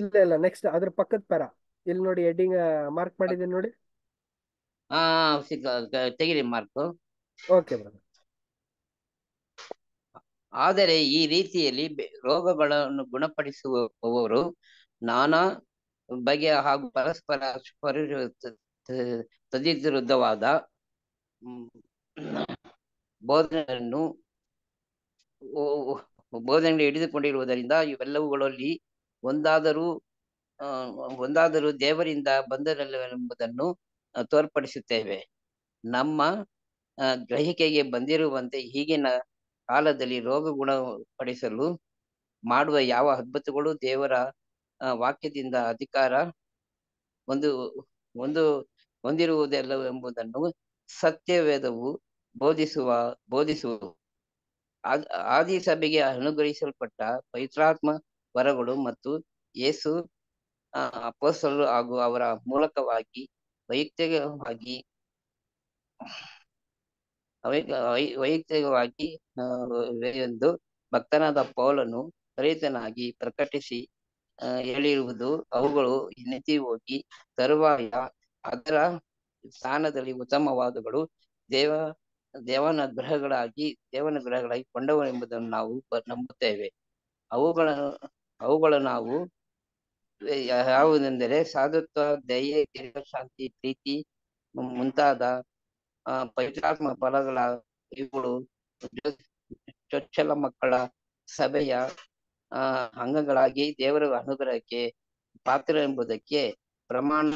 ಇಲ್ಲ ಇಲ್ಲ ನೆಕ್ಸ್ಟ್ ಅದ್ರ ಪಕ್ಕದ ಪರ ಇಲ್ಲಿ ನೋಡಿ ಹೆಡ್ಡಿಂಗ್ ಮಾರ್ಕ್ ಮಾಡಿದೀನಿ ನೋಡಿ ಆ ಸಿಕ್ಕ ತೆಗಿರಿ ಮಾರ್ಕ್ ಆದರೆ ಈ ರೀತಿಯಲ್ಲಿ ರೋಗಗಳನ್ನು ಗುಣಪಡಿಸುವವರು ನಾನಾ ಬಗೆಯ ಹಾಗೂ ಪರಸ್ಪರ ವಿರುದ್ಧವಾದ ಬೋಧನೆಯನ್ನು ಬೋಧನೆಗಳು ಹಿಡಿದುಕೊಂಡಿರುವುದರಿಂದ ಇವೆಲ್ಲವುಗಳಲ್ಲಿ ಒಂದಾದರೂ ಒಂದಾದರೂ ದೇವರಿಂದ ಬಂದರಲ್ಲವೆಂಬುದನ್ನು ತೋರ್ಪಡಿಸುತ್ತೇವೆ ನಮ್ಮ ಗ್ರಹಿಕೆಗೆ ಬಂದಿರುವಂತೆ ಈಗಿನ ಕಾಲದಲ್ಲಿ ರೋಗ ಗುಣಪಡಿಸಲು ಮಾಡುವ ಯಾವ ಅದ್ಭುತಗಳು ದೇವರ ವಾಕ್ಯದಿಂದ ಅಧಿಕಾರ ಒಂದು ಒಂದು ಹೊಂದಿರುವುದೆಲ್ಲ ಎಂಬುದನ್ನು ಸತ್ಯವೇದವು ಬೋಧಿಸುವ ಬೋಧಿಸುವುದು ಆದಿ ಸಭೆಗೆ ಅನುಗ್ರಹಿಸಲ್ಪಟ್ಟ ಪವಿತ್ರಾತ್ಮ ವರಗಳು ಮತ್ತು ಯೇಸು ಅಪೋಸಲು ಹಾಗೂ ಅವರ ಮೂಲಕವಾಗಿ ವೈಯಕ್ತಿಕವಾಗಿ ವೈಯಕ್ತಿಕವಾಗಿ ಎಂದು ಭಕ್ತನಾದ ಪೌಲನು ಪ್ರೇತನಾಗಿ ಪ್ರಕಟಿಸಿ ಹೇಳಿರುವುದು ಅವುಗಳು ನೆತಿ ಹೋಗಿ ತರುವಾಯ ಅದರ ಸ್ಥಾನದಲ್ಲಿ ಉತ್ತಮವಾದಗಳು ದೇವ ದೇವನ ಗ್ರಹಗಳಾಗಿ ದೇವನ ಗ್ರಹಗಳಾಗಿ ಕೊಂಡವನೆಂಬುದನ್ನು ನಾವು ನಂಬುತ್ತೇವೆ ಅವುಗಳನ್ನು ಅವುಗಳು ನಾವು ಯಾವುದೆಂದರೆ ಸಾಧುತ್ವ ದಯೆ ಶಾಂತಿ ಪ್ರೀತಿ ಮುಂತಾದ ಪವಿತ್ರಾತ್ಮ ಫಲಗಳ ಇವುಗಳು ಚೊಚ್ಚಲ ಮಕ್ಕಳ ಸಭೆಯ ಅಂಗಗಳಾಗಿ ದೇವರ ಅನುಗ್ರಹಕ್ಕೆ ಪಾತ್ರ ಎಂಬುದಕ್ಕೆ ಪ್ರಮಾಣ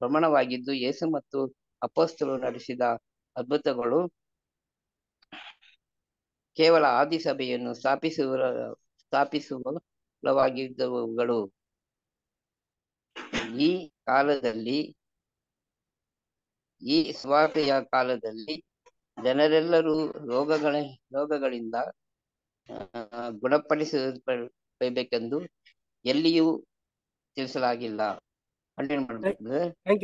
ಪ್ರಮಾಣವಾಗಿದ್ದು ಯೇಸು ಮತ್ತು ಅಪಸ್ತರು ನಡೆಸಿದ ಅದ್ಭುತಗಳು ಕೇವಲ ಆದಿ ಸಭೆಯನ್ನು ಸ್ಥಾಪಿಸುವ ಸ್ಥಾಪಿಸುವವಾಗಿದ್ದವುಗಳು ಈ ಕಾಲದಲ್ಲಿ ಈ ಸ್ವಾತೆಯ ಕಾಲದಲ್ಲಿ ಜನರೆಲ್ಲರೂ ರೋಗಗಳ ರೋಗಗಳಿಂದ ಗುಣಪಡಿಸಬೇಕೆಂದು ಎಲ್ಲಿಯೂ ತಿಳಿಸಲಾಗಿಲ್ಲ ಥ್ಯಾಂಕ್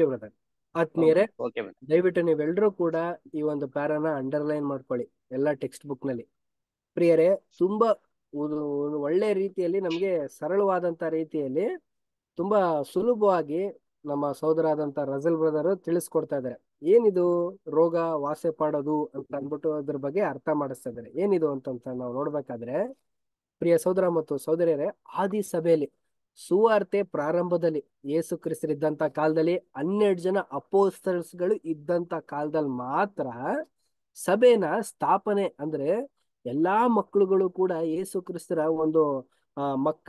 ಯು ಆತ್ಮೀಯರೇ ದಯವಿಟ್ಟು ನೀವೆಲ್ಲರೂ ಕೂಡ ಈ ಒಂದು ಪ್ಯಾರನ ಅಂಡರ್ಲೈನ್ ಮಾಡ್ಕೊಳ್ಳಿ ಎಲ್ಲ ಟೆಕ್ಸ್ಟ್ ಬುಕ್ ನಲ್ಲಿ ಪ್ರಿಯರೇ ತುಂಬಾ ಒಳ್ಳೆ ರೀತಿಯಲ್ಲಿ ನಮ್ಗೆ ಸರಳವಾದಂತ ರೀತಿಯಲ್ಲಿ ತುಂಬಾ ಸುಲಭವಾಗಿ ನಮ್ಮ ಸಹೋದರಾದಂತ ರಜಲ್ ಬ್ರದರ್ ತಿಳಿಸ್ಕೊಡ್ತಾ ಇದ್ದಾರೆ ಏನಿದು ರೋಗ ವಾಸೆ ಪಾಡೋದು ಅಂತ ಅಂದ್ಬಿಟ್ಟು ಅದ್ರ ಬಗ್ಗೆ ಅರ್ಥ ಮಾಡಿಸ್ತಾ ಇದ್ದಾರೆ ಏನಿದು ಅಂತಂತ ನಾವು ನೋಡ್ಬೇಕಾದ್ರೆ ಪ್ರಿಯ ಸಹೋದರ ಮತ್ತು ಸಹೋದರಿಯರೇ ಆದಿ ಸಭೆಯಲ್ಲಿ ಸುವಾರ್ತೆ ಪ್ರಾರಂಭದಲ್ಲಿ ಯೇಸು ಕ್ರಿಸ್ತರಿದ್ದಂತ ಕಾಲದಲ್ಲಿ ಹನ್ನೆರಡು ಜನ ಅಪೋಸ್ತರ್ಸ್ಗಳು ಇದ್ದಂತ ಕಾಲದಲ್ಲಿ ಮಾತ್ರ ಸಭೆನ ಸ್ಥಾಪನೆ ಅಂದ್ರೆ ಎಲ್ಲಾ ಮಕ್ಕಳುಗಳು ಕೂಡ ಏಸು ಕ್ರಿಸ್ತರ ಒಂದು ಮಕ್ಕ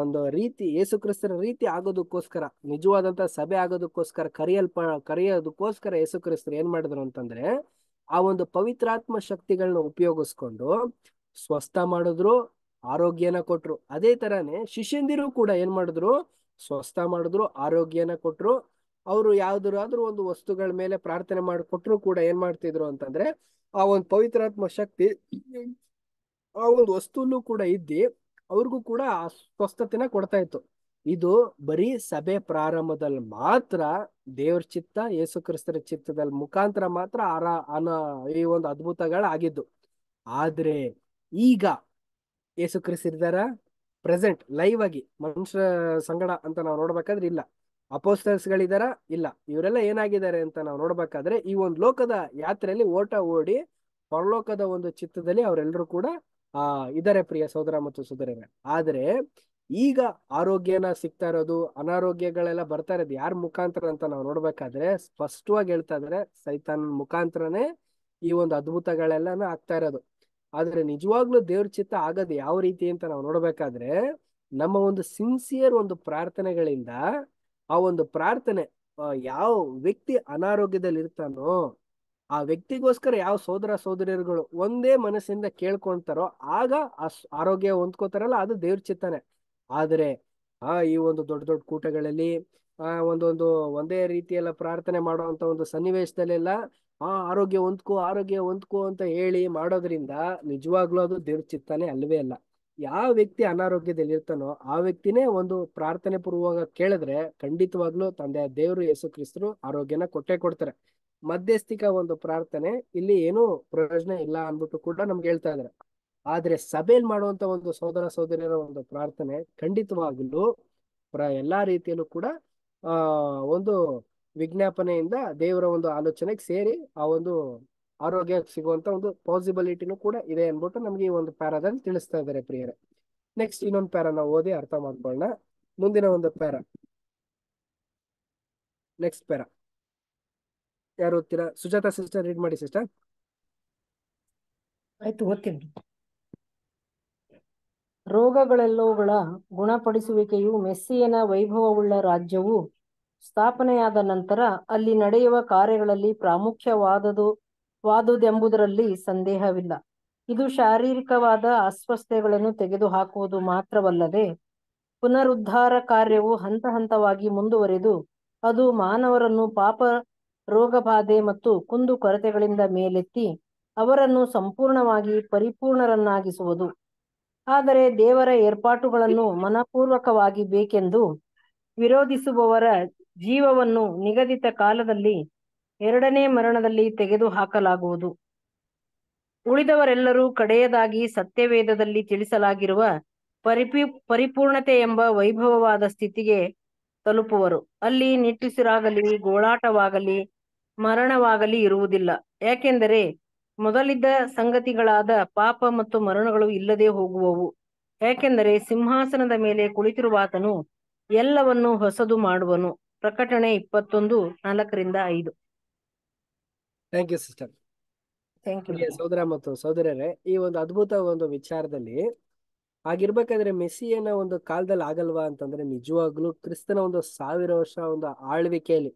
ಒಂದು ರೀತಿ ಯೇಸು ಕ್ರಿಸ್ತನ ರೀತಿ ಆಗೋದಕ್ಕೋಸ್ಕರ ನಿಜವಾದಂತ ಸಭೆ ಆಗೋದಕ್ಕೋಸ್ಕರ ಕರೆಯಲ್ಪ ಕರೆಯೋದಕ್ಕೋಸ್ಕರ ಯೇಸು ಕ್ರಿಸ್ತರು ಏನ್ ಮಾಡಿದ್ರು ಅಂತಂದ್ರೆ ಆ ಒಂದು ಪವಿತ್ರಾತ್ಮ ಶಕ್ತಿಗಳನ್ನ ಉಪಯೋಗಿಸ್ಕೊಂಡು ಸ್ವಸ್ಥ ಮಾಡಿದ್ರು ಆರೋಗ್ಯನ ಕೊಟ್ರು ಅದೇ ತರಾನೇ ಶಿಷ್ಯಂದಿರು ಕೂಡ ಏನ್ ಮಾಡಿದ್ರು ಸ್ವಸ್ಥ ಮಾಡಿದ್ರು ಆರೋಗ್ಯನ ಕೊಟ್ರು ಅವರು ಯಾವ್ದಾದ್ರು ಒಂದು ವಸ್ತುಗಳ ಮೇಲೆ ಪ್ರಾರ್ಥನೆ ಮಾಡಿಕೊಟ್ರು ಕೂಡ ಏನ್ ಮಾಡ್ತಿದ್ರು ಅಂತಂದ್ರೆ ಆ ಒಂದು ಪವಿತ್ರಾತ್ಮ ಶಕ್ತಿ ಆ ಒಂದು ವಸ್ತುನು ಕೂಡ ಇದ್ದಿ ಅವ್ರಿಗೂ ಕೂಡ ಸ್ವಸ್ಥತೆನ ಕೊಡ್ತಾ ಇತ್ತು ಇದು ಬರೀ ಸಭೆ ಪ್ರಾರಂಭದಲ್ಲಿ ಮಾತ್ರ ದೇವ್ರ ಚಿತ್ತ ಯೇಸು ಕ್ರಿಸ್ತರ ಚಿತ್ತದಲ್ಲಿ ಮುಖಾಂತರ ಮಾತ್ರ ಆರ ಅನ ಈ ಒಂದು ಅದ್ಭುತಗಳಾಗಿದ್ದು ಆದ್ರೆ ಈಗ ಯೇಸು ಪ್ರೆಸೆಂಟ್ ಲೈವ್ ಆಗಿ ಮನುಷ್ಯ ಸಂಗಡ ಅಂತ ನಾವು ನೋಡ್ಬೇಕಾದ್ರೆ ಇಲ್ಲ ಅಪೋಸ್ಟರ್ಸ್ ಗಳಿದಾರ ಇಲ್ಲ ಇವರೆಲ್ಲ ಏನಾಗಿದ್ದಾರೆ ಅಂತ ನಾವು ನೋಡ್ಬೇಕಾದ್ರೆ ಈ ಒಂದು ಲೋಕದ ಯಾತ್ರೆಯಲ್ಲಿ ಓಟ ಓಡಿ ಪರಲೋಕದ ಒಂದು ಚಿತ್ತದಲ್ಲಿ ಅವರೆಲ್ಲರೂ ಕೂಡ ಆ ಇದಾರೆ ಪ್ರಿಯ ಸೋದರ ಮತ್ತು ಸೋದರರೇ ಆದ್ರೆ ಈಗ ಆರೋಗ್ಯನ ಸಿಗ್ತಾ ಇರೋದು ಅನಾರೋಗ್ಯಗಳೆಲ್ಲ ಬರ್ತಾ ಇರೋದು ಯಾರ ಮುಖಾಂತರ ಅಂತ ನಾವು ನೋಡ್ಬೇಕಾದ್ರೆ ಸ್ಪಷ್ಟವಾಗಿ ಹೇಳ್ತಾ ಇದ್ರೆ ಸೈತಾನ್ ಮುಖಾಂತರನೇ ಈ ಒಂದು ಅದ್ಭುತಗಳೆಲ್ಲನೂ ಆಗ್ತಾ ಇರೋದು ಆದ್ರೆ ನಿಜವಾಗ್ಲೂ ದೇವ್ರ ಚಿತ್ತ ಆಗೋದು ಯಾವ ರೀತಿ ಅಂತ ನಾವು ನೋಡ್ಬೇಕಾದ್ರೆ ನಮ್ಮ ಒಂದು ಸಿನ್ಸಿಯರ್ ಒಂದು ಪ್ರಾರ್ಥನೆಗಳಿಂದ ಆ ಒಂದು ಪ್ರಾರ್ಥನೆ ಯಾವ ವ್ಯಕ್ತಿ ಅನಾರೋಗ್ಯದಲ್ಲಿ ಇರ್ತಾನೋ ಆ ವ್ಯಕ್ತಿಗೋಸ್ಕರ ಯಾವ ಸೋದರ ಸೋದರಿಯರುಗಳು ಒಂದೇ ಮನಸ್ಸಿಂದ ಕೇಳ್ಕೊಂತಾರೋ ಆಗ ಆರೋಗ್ಯ ಹೊಂದ್ಕೋತಾರಲ್ಲ ಅದು ದೇವ್ರ ಚಿತ್ತಾನೆ ಆದರೆ ಆ ಈ ಒಂದು ದೊಡ್ಡ ದೊಡ್ಡ ಕೂಟಗಳಲ್ಲಿ ಆ ಒಂದೊಂದು ಒಂದೇ ರೀತಿಯೆಲ್ಲ ಪ್ರಾರ್ಥನೆ ಮಾಡುವಂತ ಒಂದು ಸನ್ನಿವೇಶದಲ್ಲೆಲ್ಲ ಆ ಆರೋಗ್ಯ ಹೊಂದ್ಕೋ ಆರೋಗ್ಯ ಹೊಂದ್ಕೋ ಅಂತ ಹೇಳಿ ಮಾಡೋದ್ರಿಂದ ನಿಜವಾಗ್ಲೂ ಅದು ದೇವ್ರ ಚಿತ್ತಾನೆ ಅಲ್ವೇ ಅಲ್ಲ ಯಾವ ವ್ಯಕ್ತಿ ಅನಾರೋಗ್ಯದಲ್ಲಿ ಇರ್ತಾನೋ ಆ ವ್ಯಕ್ತಿನೇ ಒಂದು ಪ್ರಾರ್ಥನೆ ಪೂರ್ವಕ ಕೇಳಿದ್ರೆ ಖಂಡಿತವಾಗ್ಲೂ ತಂದೆ ದೇವರು ಯೇಸು ಕ್ರಿಸ್ತರು ಆರೋಗ್ಯನ ಕೊಟ್ಟೆ ಕೊಡ್ತಾರೆ ಮಧ್ಯಸ್ಥಿಕ ಒಂದು ಪ್ರಾರ್ಥನೆ ಇಲ್ಲಿ ಏನು ಪ್ರಯೋಜನ ಇಲ್ಲ ಅನ್ಬಿಟ್ಟು ಕೂಡ ನಮ್ಗೆ ಹೇಳ್ತಾ ಇದಾರೆ ಆದ್ರೆ ಸಭೆಯಲ್ಲಿ ಮಾಡುವಂತ ಒಂದು ಸೋದರ ಸೋದರಿಯರ ಒಂದು ಪ್ರಾರ್ಥನೆ ಖಂಡಿತವಾಗಲೂ ಪ್ರ ಎಲ್ಲಾ ರೀತಿಯಲ್ಲೂ ಕೂಡ ಒಂದು ವಿಜ್ಞಾಪನೆಯಿಂದ ದೇವರ ಒಂದು ಆಲೋಚನೆಗೆ ಸೇರಿ ಆ ಒಂದು ಆರೋಗ್ಯ ಸಿಗುವಂತ ಒಂದು ಪಾಸಿಬಿಲಿಟಿನೂ ಕೂಡ ಇದೆ ಅನ್ಬಿಟ್ಟು ನಮ್ಗೆ ಈ ಒಂದು ಪ್ಯಾರಾದಲ್ಲಿ ತಿಳಿಸ್ತಾ ಇದ್ದಾರೆ ಪ್ರಿಯರೇ ನೆಕ್ಸ್ಟ್ ಇನ್ನೊಂದು ಪ್ಯಾರ ನಾವು ಓದಿ ಅರ್ಥ ಮಾಡ್ಕೊಳ್ಳೋಣ ಮುಂದಿನ ಒಂದು ಪ್ಯಾರ ನೆಕ್ಸ್ಟ್ ಪ್ಯಾರ ಯಾರು ಓದ್ತೀರಾ ಸುಜಾತ ಸಿಸ್ಟರ್ ರೀಡ್ ಮಾಡಿ ಸಿಸ್ಟರ್ ಆಯ್ತು ಓದ್ತೀನಿ ರೋಗಗಳೆಲ್ಲವುಗಳ ಗುಣಪಡಿಸುವಿಕೆಯು ಮೆಸ್ಸಿಯನ ವೈಭವವುಳ್ಳ ರಾಜ್ಯವು ಸ್ಥಾಪನೆಯಾದ ನಂತರ ಅಲ್ಲಿ ನಡೆಯುವ ಕಾರ್ಯಗಳಲ್ಲಿ ಪ್ರಾಮುಖ್ಯವಾದದು ವಾದುದೆಂಬುದರಲ್ಲಿ ಸಂದೇಹವಿಲ್ಲ ಇದು ಶಾರೀರಿಕವಾದ ಅಸ್ವಸ್ಥತೆಗಳನ್ನು ತೆಗೆದುಹಾಕುವುದು ಮಾತ್ರವಲ್ಲದೆ ಪುನರುದ್ಧಾರ ಕಾರ್ಯವು ಹಂತ ಹಂತವಾಗಿ ಮುಂದುವರೆದು ಅದು ಮಾನವರನ್ನು ಪಾಪ ರೋಗಬಾಧೆ ಮತ್ತು ಕುಂದು ಕೊರತೆಗಳಿಂದ ಮೇಲೆತ್ತಿ ಅವರನ್ನು ಸಂಪೂರ್ಣವಾಗಿ ಪರಿಪೂರ್ಣರನ್ನಾಗಿಸುವುದು ಆದರೆ ದೇವರ ಏರ್ಪಾಟುಗಳನ್ನು ಮನಪೂರ್ವಕವಾಗಿ ಬೇಕೆಂದು ವಿರೋಧಿಸುವವರ ಜೀವವನ್ನು ನಿಗದಿತ ಕಾಲದಲ್ಲಿ ಎರಡನೇ ಮರಣದಲ್ಲಿ ತೆಗೆದುಹಾಕಲಾಗುವುದು ಹಾಕಲಾಗುವುದು ಉಳಿದವರೆಲ್ಲರೂ ಕಡೆಯದಾಗಿ ಸತ್ಯವೇದದಲ್ಲಿ ತಿಳಿಸಲಾಗಿರುವ ಪರಿಪಿ ಪರಿಪೂರ್ಣತೆ ಎಂಬ ವೈಭವವಾದ ಸ್ಥಿತಿಗೆ ತಲುಪುವರು ಅಲ್ಲಿ ನಿಟ್ಟುಸಿರಾಗಲಿ ಗೋಳಾಟವಾಗಲಿ ಮರಣವಾಗಲಿ ಇರುವುದಿಲ್ಲ ಯಾಕೆಂದರೆ ಮೊದಲಿದ್ದ ಸಂಗತಿಗಳಾದ ಪಾಪ ಮತ್ತು ಮರಣಗಳು ಇಲ್ಲದೆ ಹೋಗುವವು ಯಾಕೆಂದರೆ ಸಿಂಹಾಸನದ ಮೇಲೆ ಕುಳಿತಿರುವಾತನು ಎಲ್ಲವನ್ನು ಹೊಸದು ಮಾಡುವನು ಪ್ರಕಟಣೆ ಇಪ್ಪತ್ತೊಂದು ನಾಲ್ಕರಿಂದ ಐದು ಥ್ಯಾಂಕ್ ಯು ಸೋದರ ಮತ್ತು ಸೋದರರೇ ಈ ಒಂದು ಅದ್ಭುತ ಒಂದು ವಿಚಾರದಲ್ಲಿ ಆಗಿರ್ಬೇಕಾದ್ರೆ ಮೆಸ್ಸಿಯನ ಒಂದು ಕಾಲದಲ್ಲಿ ಆಗಲ್ವಾ ಅಂತಂದ್ರೆ ನಿಜವಾಗ್ಲೂ ಕ್ರಿಸ್ತನ ಒಂದು ಸಾವಿರ ವರ್ಷ ಒಂದು ಆಳ್ವಿಕೆಯಲ್ಲಿ